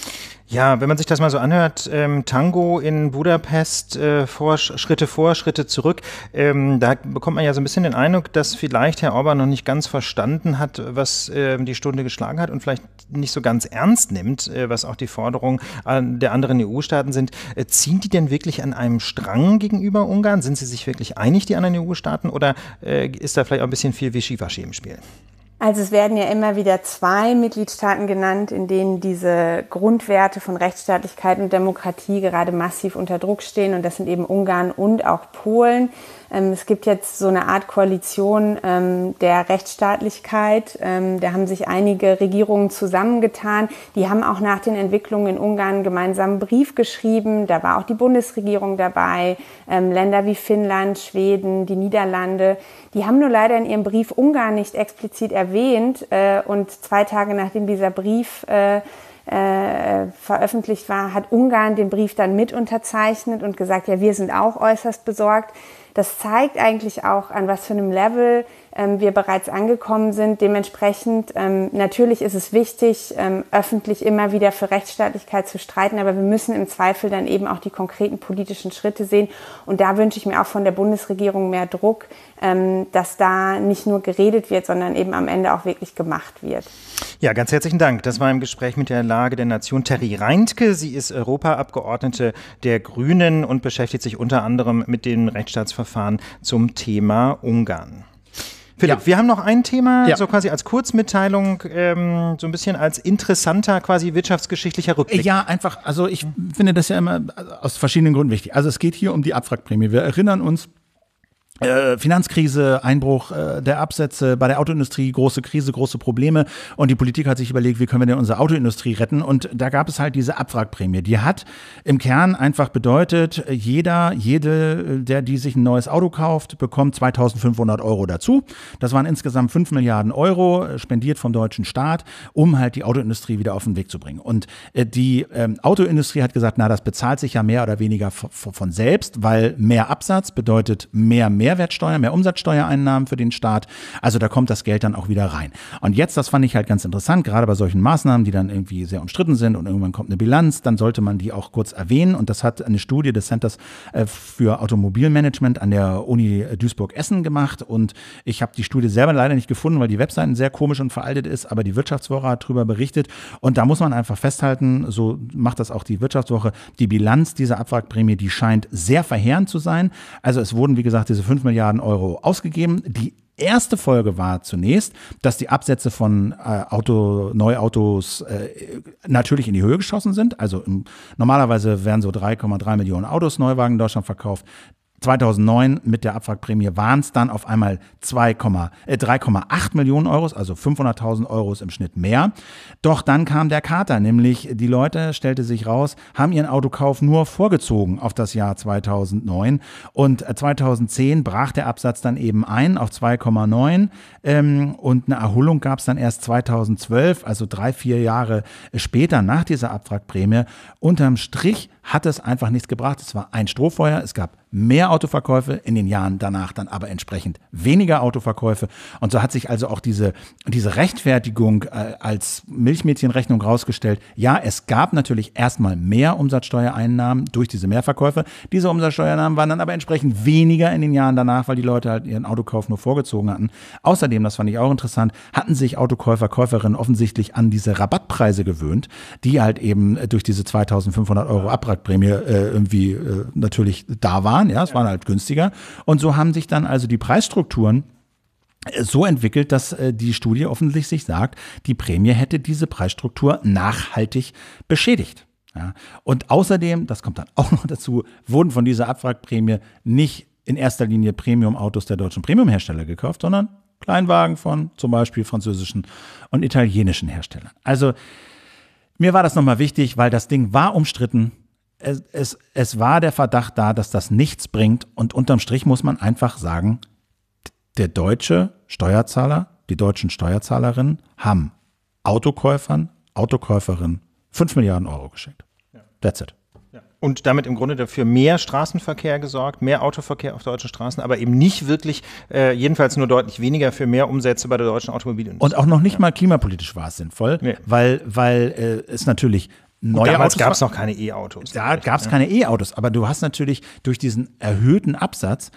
Ja, wenn man sich das mal so anhört, ähm, Tango in Budapest, äh, vor, Schritte vor, Schritte zurück, ähm, da bekommt man ja so ein bisschen den Eindruck, dass vielleicht Herr Orban noch nicht ganz verstanden hat, was äh, die Stunde geschlagen hat und vielleicht nicht so ganz ernst nimmt, äh, was auch die Forderungen an der anderen EU-Staaten sind. Äh, ziehen die denn wirklich an einem Strang gegenüber Ungarn? Sind sie sich wirklich einig, die anderen EU-Staaten? Oder äh, ist da vielleicht auch ein bisschen viel Wischiwaschi im Spiel? Also es werden ja immer wieder zwei Mitgliedstaaten genannt, in denen diese Grundwerte von Rechtsstaatlichkeit und Demokratie gerade massiv unter Druck stehen. Und das sind eben Ungarn und auch Polen. Ähm, es gibt jetzt so eine Art Koalition ähm, der Rechtsstaatlichkeit. Ähm, da haben sich einige Regierungen zusammengetan. Die haben auch nach den Entwicklungen in Ungarn gemeinsam einen Brief geschrieben. Da war auch die Bundesregierung dabei. Ähm, Länder wie Finnland, Schweden, die Niederlande. Die haben nur leider in ihrem Brief Ungarn nicht explizit erwähnt. Äh, und zwei Tage nachdem dieser Brief äh, äh veröffentlicht war, hat Ungarn den Brief dann mit unterzeichnet und gesagt, ja, wir sind auch äußerst besorgt das zeigt eigentlich auch, an was für einem Level ähm, wir bereits angekommen sind. Dementsprechend, ähm, natürlich ist es wichtig, ähm, öffentlich immer wieder für Rechtsstaatlichkeit zu streiten, aber wir müssen im Zweifel dann eben auch die konkreten politischen Schritte sehen. Und da wünsche ich mir auch von der Bundesregierung mehr Druck, dass da nicht nur geredet wird, sondern eben am Ende auch wirklich gemacht wird. Ja, ganz herzlichen Dank. Das war im Gespräch mit der Lage der Nation Terry Reintke. Sie ist Europaabgeordnete der Grünen und beschäftigt sich unter anderem mit den Rechtsstaatsverfahren zum Thema Ungarn. Philipp, ja. wir haben noch ein Thema, ja. so quasi als Kurzmitteilung, ähm, so ein bisschen als interessanter quasi wirtschaftsgeschichtlicher Rückblick. Ja, einfach, also ich finde das ja immer aus verschiedenen Gründen wichtig. Also es geht hier um die Abwrackprämie. Wir erinnern uns, äh, Finanzkrise, Einbruch äh, der Absätze bei der Autoindustrie, große Krise, große Probleme. Und die Politik hat sich überlegt, wie können wir denn unsere Autoindustrie retten? Und da gab es halt diese Abwrackprämie. Die hat im Kern einfach bedeutet, jeder, jede, der die sich ein neues Auto kauft, bekommt 2500 Euro dazu. Das waren insgesamt 5 Milliarden Euro, äh, spendiert vom deutschen Staat, um halt die Autoindustrie wieder auf den Weg zu bringen. Und die ähm, Autoindustrie hat gesagt, na, das bezahlt sich ja mehr oder weniger von selbst, weil mehr Absatz bedeutet mehr, mehr Mehrwertsteuer, mehr Umsatzsteuereinnahmen für den Staat. Also da kommt das Geld dann auch wieder rein. Und jetzt, das fand ich halt ganz interessant, gerade bei solchen Maßnahmen, die dann irgendwie sehr umstritten sind und irgendwann kommt eine Bilanz, dann sollte man die auch kurz erwähnen. Und das hat eine Studie des Centers äh, für Automobilmanagement an der Uni Duisburg-Essen gemacht. Und ich habe die Studie selber leider nicht gefunden, weil die Webseite sehr komisch und veraltet ist, aber die Wirtschaftswoche hat darüber berichtet. Und da muss man einfach festhalten, so macht das auch die Wirtschaftswoche, die Bilanz dieser Abwrackprämie, die scheint sehr verheerend zu sein. Also es wurden, wie gesagt, diese 5 1,5 Milliarden Euro ausgegeben. Die erste Folge war zunächst, dass die Absätze von äh, Auto, Neuautos äh, natürlich in die Höhe geschossen sind. Also im, normalerweise werden so 3,3 Millionen Autos Neuwagen in Deutschland verkauft. 2009 mit der Abwrackprämie waren es dann auf einmal 3,8 äh, Millionen Euro, also 500.000 Euro im Schnitt mehr. Doch dann kam der Kater, nämlich die Leute, stellte sich raus, haben ihren Autokauf nur vorgezogen auf das Jahr 2009 und 2010 äh, brach der Absatz dann eben ein auf 2,9 ähm, und eine Erholung gab es dann erst 2012, also drei, vier Jahre später nach dieser Abwrackprämie. Unterm Strich hat es einfach nichts gebracht. Es war ein Strohfeuer, es gab mehr Autoverkäufe, in den Jahren danach dann aber entsprechend weniger Autoverkäufe. Und so hat sich also auch diese, diese Rechtfertigung äh, als Milchmädchenrechnung rausgestellt. Ja, es gab natürlich erstmal mehr Umsatzsteuereinnahmen durch diese Mehrverkäufe. Diese Umsatzsteuereinnahmen waren dann aber entsprechend weniger in den Jahren danach, weil die Leute halt ihren Autokauf nur vorgezogen hatten. Außerdem, das fand ich auch interessant, hatten sich Autokäufer, Käuferinnen offensichtlich an diese Rabattpreise gewöhnt, die halt eben durch diese 2500 Euro Abrechnung Monatprämie äh, irgendwie äh, natürlich da waren. Ja, es ja. waren halt günstiger. Und so haben sich dann also die Preisstrukturen äh, so entwickelt, dass äh, die Studie offensichtlich sagt, die Prämie hätte diese Preisstruktur nachhaltig beschädigt. Ja. Und außerdem, das kommt dann auch noch dazu, wurden von dieser Abwrackprämie nicht in erster Linie Premium-Autos der deutschen Premium-Hersteller gekauft, sondern Kleinwagen von zum Beispiel französischen und italienischen Herstellern. Also mir war das nochmal wichtig, weil das Ding war umstritten es, es, es war der Verdacht da, dass das nichts bringt. Und unterm Strich muss man einfach sagen, der deutsche Steuerzahler, die deutschen Steuerzahlerinnen haben Autokäufern, Autokäuferinnen 5 Milliarden Euro geschenkt. Ja. That's it. Und damit im Grunde dafür mehr Straßenverkehr gesorgt, mehr Autoverkehr auf deutschen Straßen, aber eben nicht wirklich, äh, jedenfalls nur deutlich weniger für mehr Umsätze bei der deutschen Automobilindustrie. Und auch noch nicht ja. mal klimapolitisch war es sinnvoll, nee. weil, weil äh, es natürlich Neue damals gab es noch keine E-Autos. Da gab es ne? keine E-Autos, aber du hast natürlich durch diesen erhöhten Absatz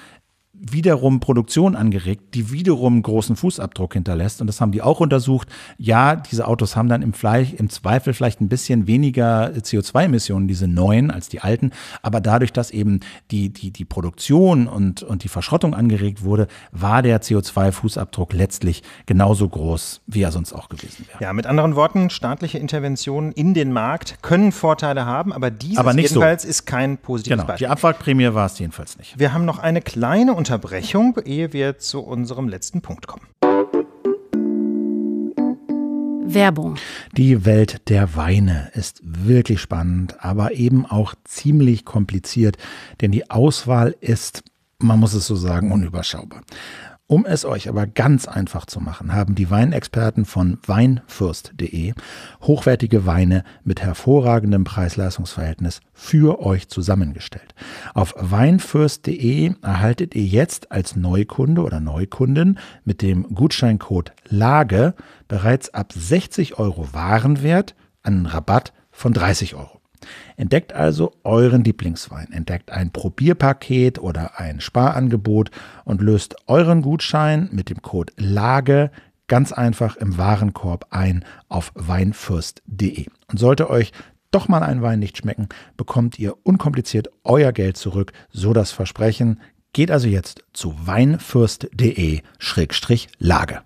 wiederum Produktion angeregt, die wiederum großen Fußabdruck hinterlässt. Und das haben die auch untersucht. Ja, diese Autos haben dann im, Fleisch, im Zweifel vielleicht ein bisschen weniger CO2-Emissionen, diese neuen, als die alten. Aber dadurch, dass eben die, die, die Produktion und, und die Verschrottung angeregt wurde, war der CO2-Fußabdruck letztlich genauso groß, wie er sonst auch gewesen wäre. Ja, mit anderen Worten, staatliche Interventionen in den Markt können Vorteile haben, aber dieses aber jedenfalls so. ist kein positives genau, Beispiel. Die Abwrackprämie war es jedenfalls nicht. Wir haben noch eine kleine Unterscheidung Unterbrechung, ehe wir zu unserem letzten Punkt kommen. Werbung. Die Welt der Weine ist wirklich spannend, aber eben auch ziemlich kompliziert, denn die Auswahl ist, man muss es so sagen, unüberschaubar. Um es euch aber ganz einfach zu machen, haben die Weinexperten von weinfürst.de hochwertige Weine mit hervorragendem Preis-Leistungs-Verhältnis für euch zusammengestellt. Auf weinfürst.de erhaltet ihr jetzt als Neukunde oder Neukundin mit dem Gutscheincode LAGE bereits ab 60 Euro Warenwert einen Rabatt von 30 Euro. Entdeckt also euren Lieblingswein, entdeckt ein Probierpaket oder ein Sparangebot und löst euren Gutschein mit dem Code LAGE ganz einfach im Warenkorb ein auf weinfürst.de. Und sollte euch doch mal ein Wein nicht schmecken, bekommt ihr unkompliziert euer Geld zurück, so das Versprechen. Geht also jetzt zu weinfürst.de-lage.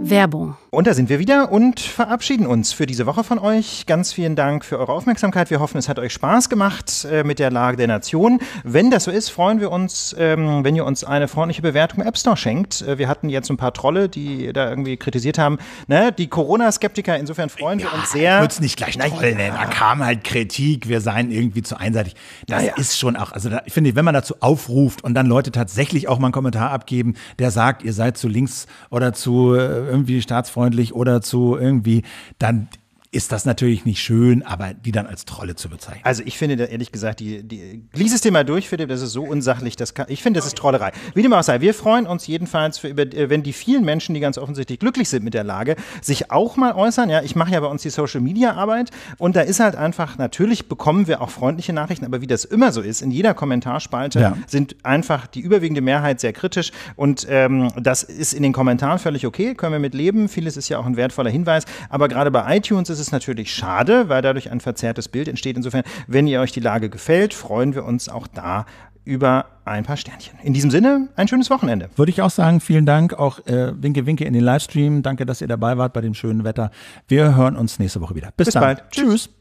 Werbung und da sind wir wieder und verabschieden uns für diese Woche von euch. Ganz vielen Dank für eure Aufmerksamkeit. Wir hoffen, es hat euch Spaß gemacht äh, mit der Lage der Nation. Wenn das so ist, freuen wir uns, ähm, wenn ihr uns eine freundliche Bewertung im App Store schenkt. Äh, wir hatten jetzt ein paar Trolle, die da irgendwie kritisiert haben. Ne? Die Corona-Skeptiker, insofern freuen ja, wir uns sehr. Ich würde es nicht gleich Troll nennen. Da kam halt Kritik, wir seien irgendwie zu einseitig. Das naja. ist schon auch, also da, ich finde, wenn man dazu aufruft und dann Leute tatsächlich auch mal einen Kommentar abgeben, der sagt, ihr seid zu links oder zu äh, irgendwie Staatsfreundlich, umweltfreundlich oder zu irgendwie, dann ist das natürlich nicht schön, aber die dann als Trolle zu bezeichnen. Also ich finde ehrlich gesagt, die, die, lies es dir mal durch, Philipp, das ist so unsachlich, das kann, ich finde, das ist Trollerei. Wie dem auch sei, wir freuen uns jedenfalls, für, über, äh, wenn die vielen Menschen, die ganz offensichtlich glücklich sind mit der Lage, sich auch mal äußern. Ja, ich mache ja bei uns die Social-Media-Arbeit und da ist halt einfach, natürlich bekommen wir auch freundliche Nachrichten, aber wie das immer so ist, in jeder Kommentarspalte ja. sind einfach die überwiegende Mehrheit sehr kritisch und ähm, das ist in den Kommentaren völlig okay, können wir mit leben. Vieles ist ja auch ein wertvoller Hinweis, aber gerade bei iTunes ist ist es natürlich schade, weil dadurch ein verzerrtes Bild entsteht. Insofern, wenn ihr euch die Lage gefällt, freuen wir uns auch da über ein paar Sternchen. In diesem Sinne, ein schönes Wochenende. Würde ich auch sagen, vielen Dank. Auch äh, Winke Winke in den Livestream. Danke, dass ihr dabei wart bei dem schönen Wetter. Wir hören uns nächste Woche wieder. Bis, Bis dann. bald. Tschüss. Tschüss.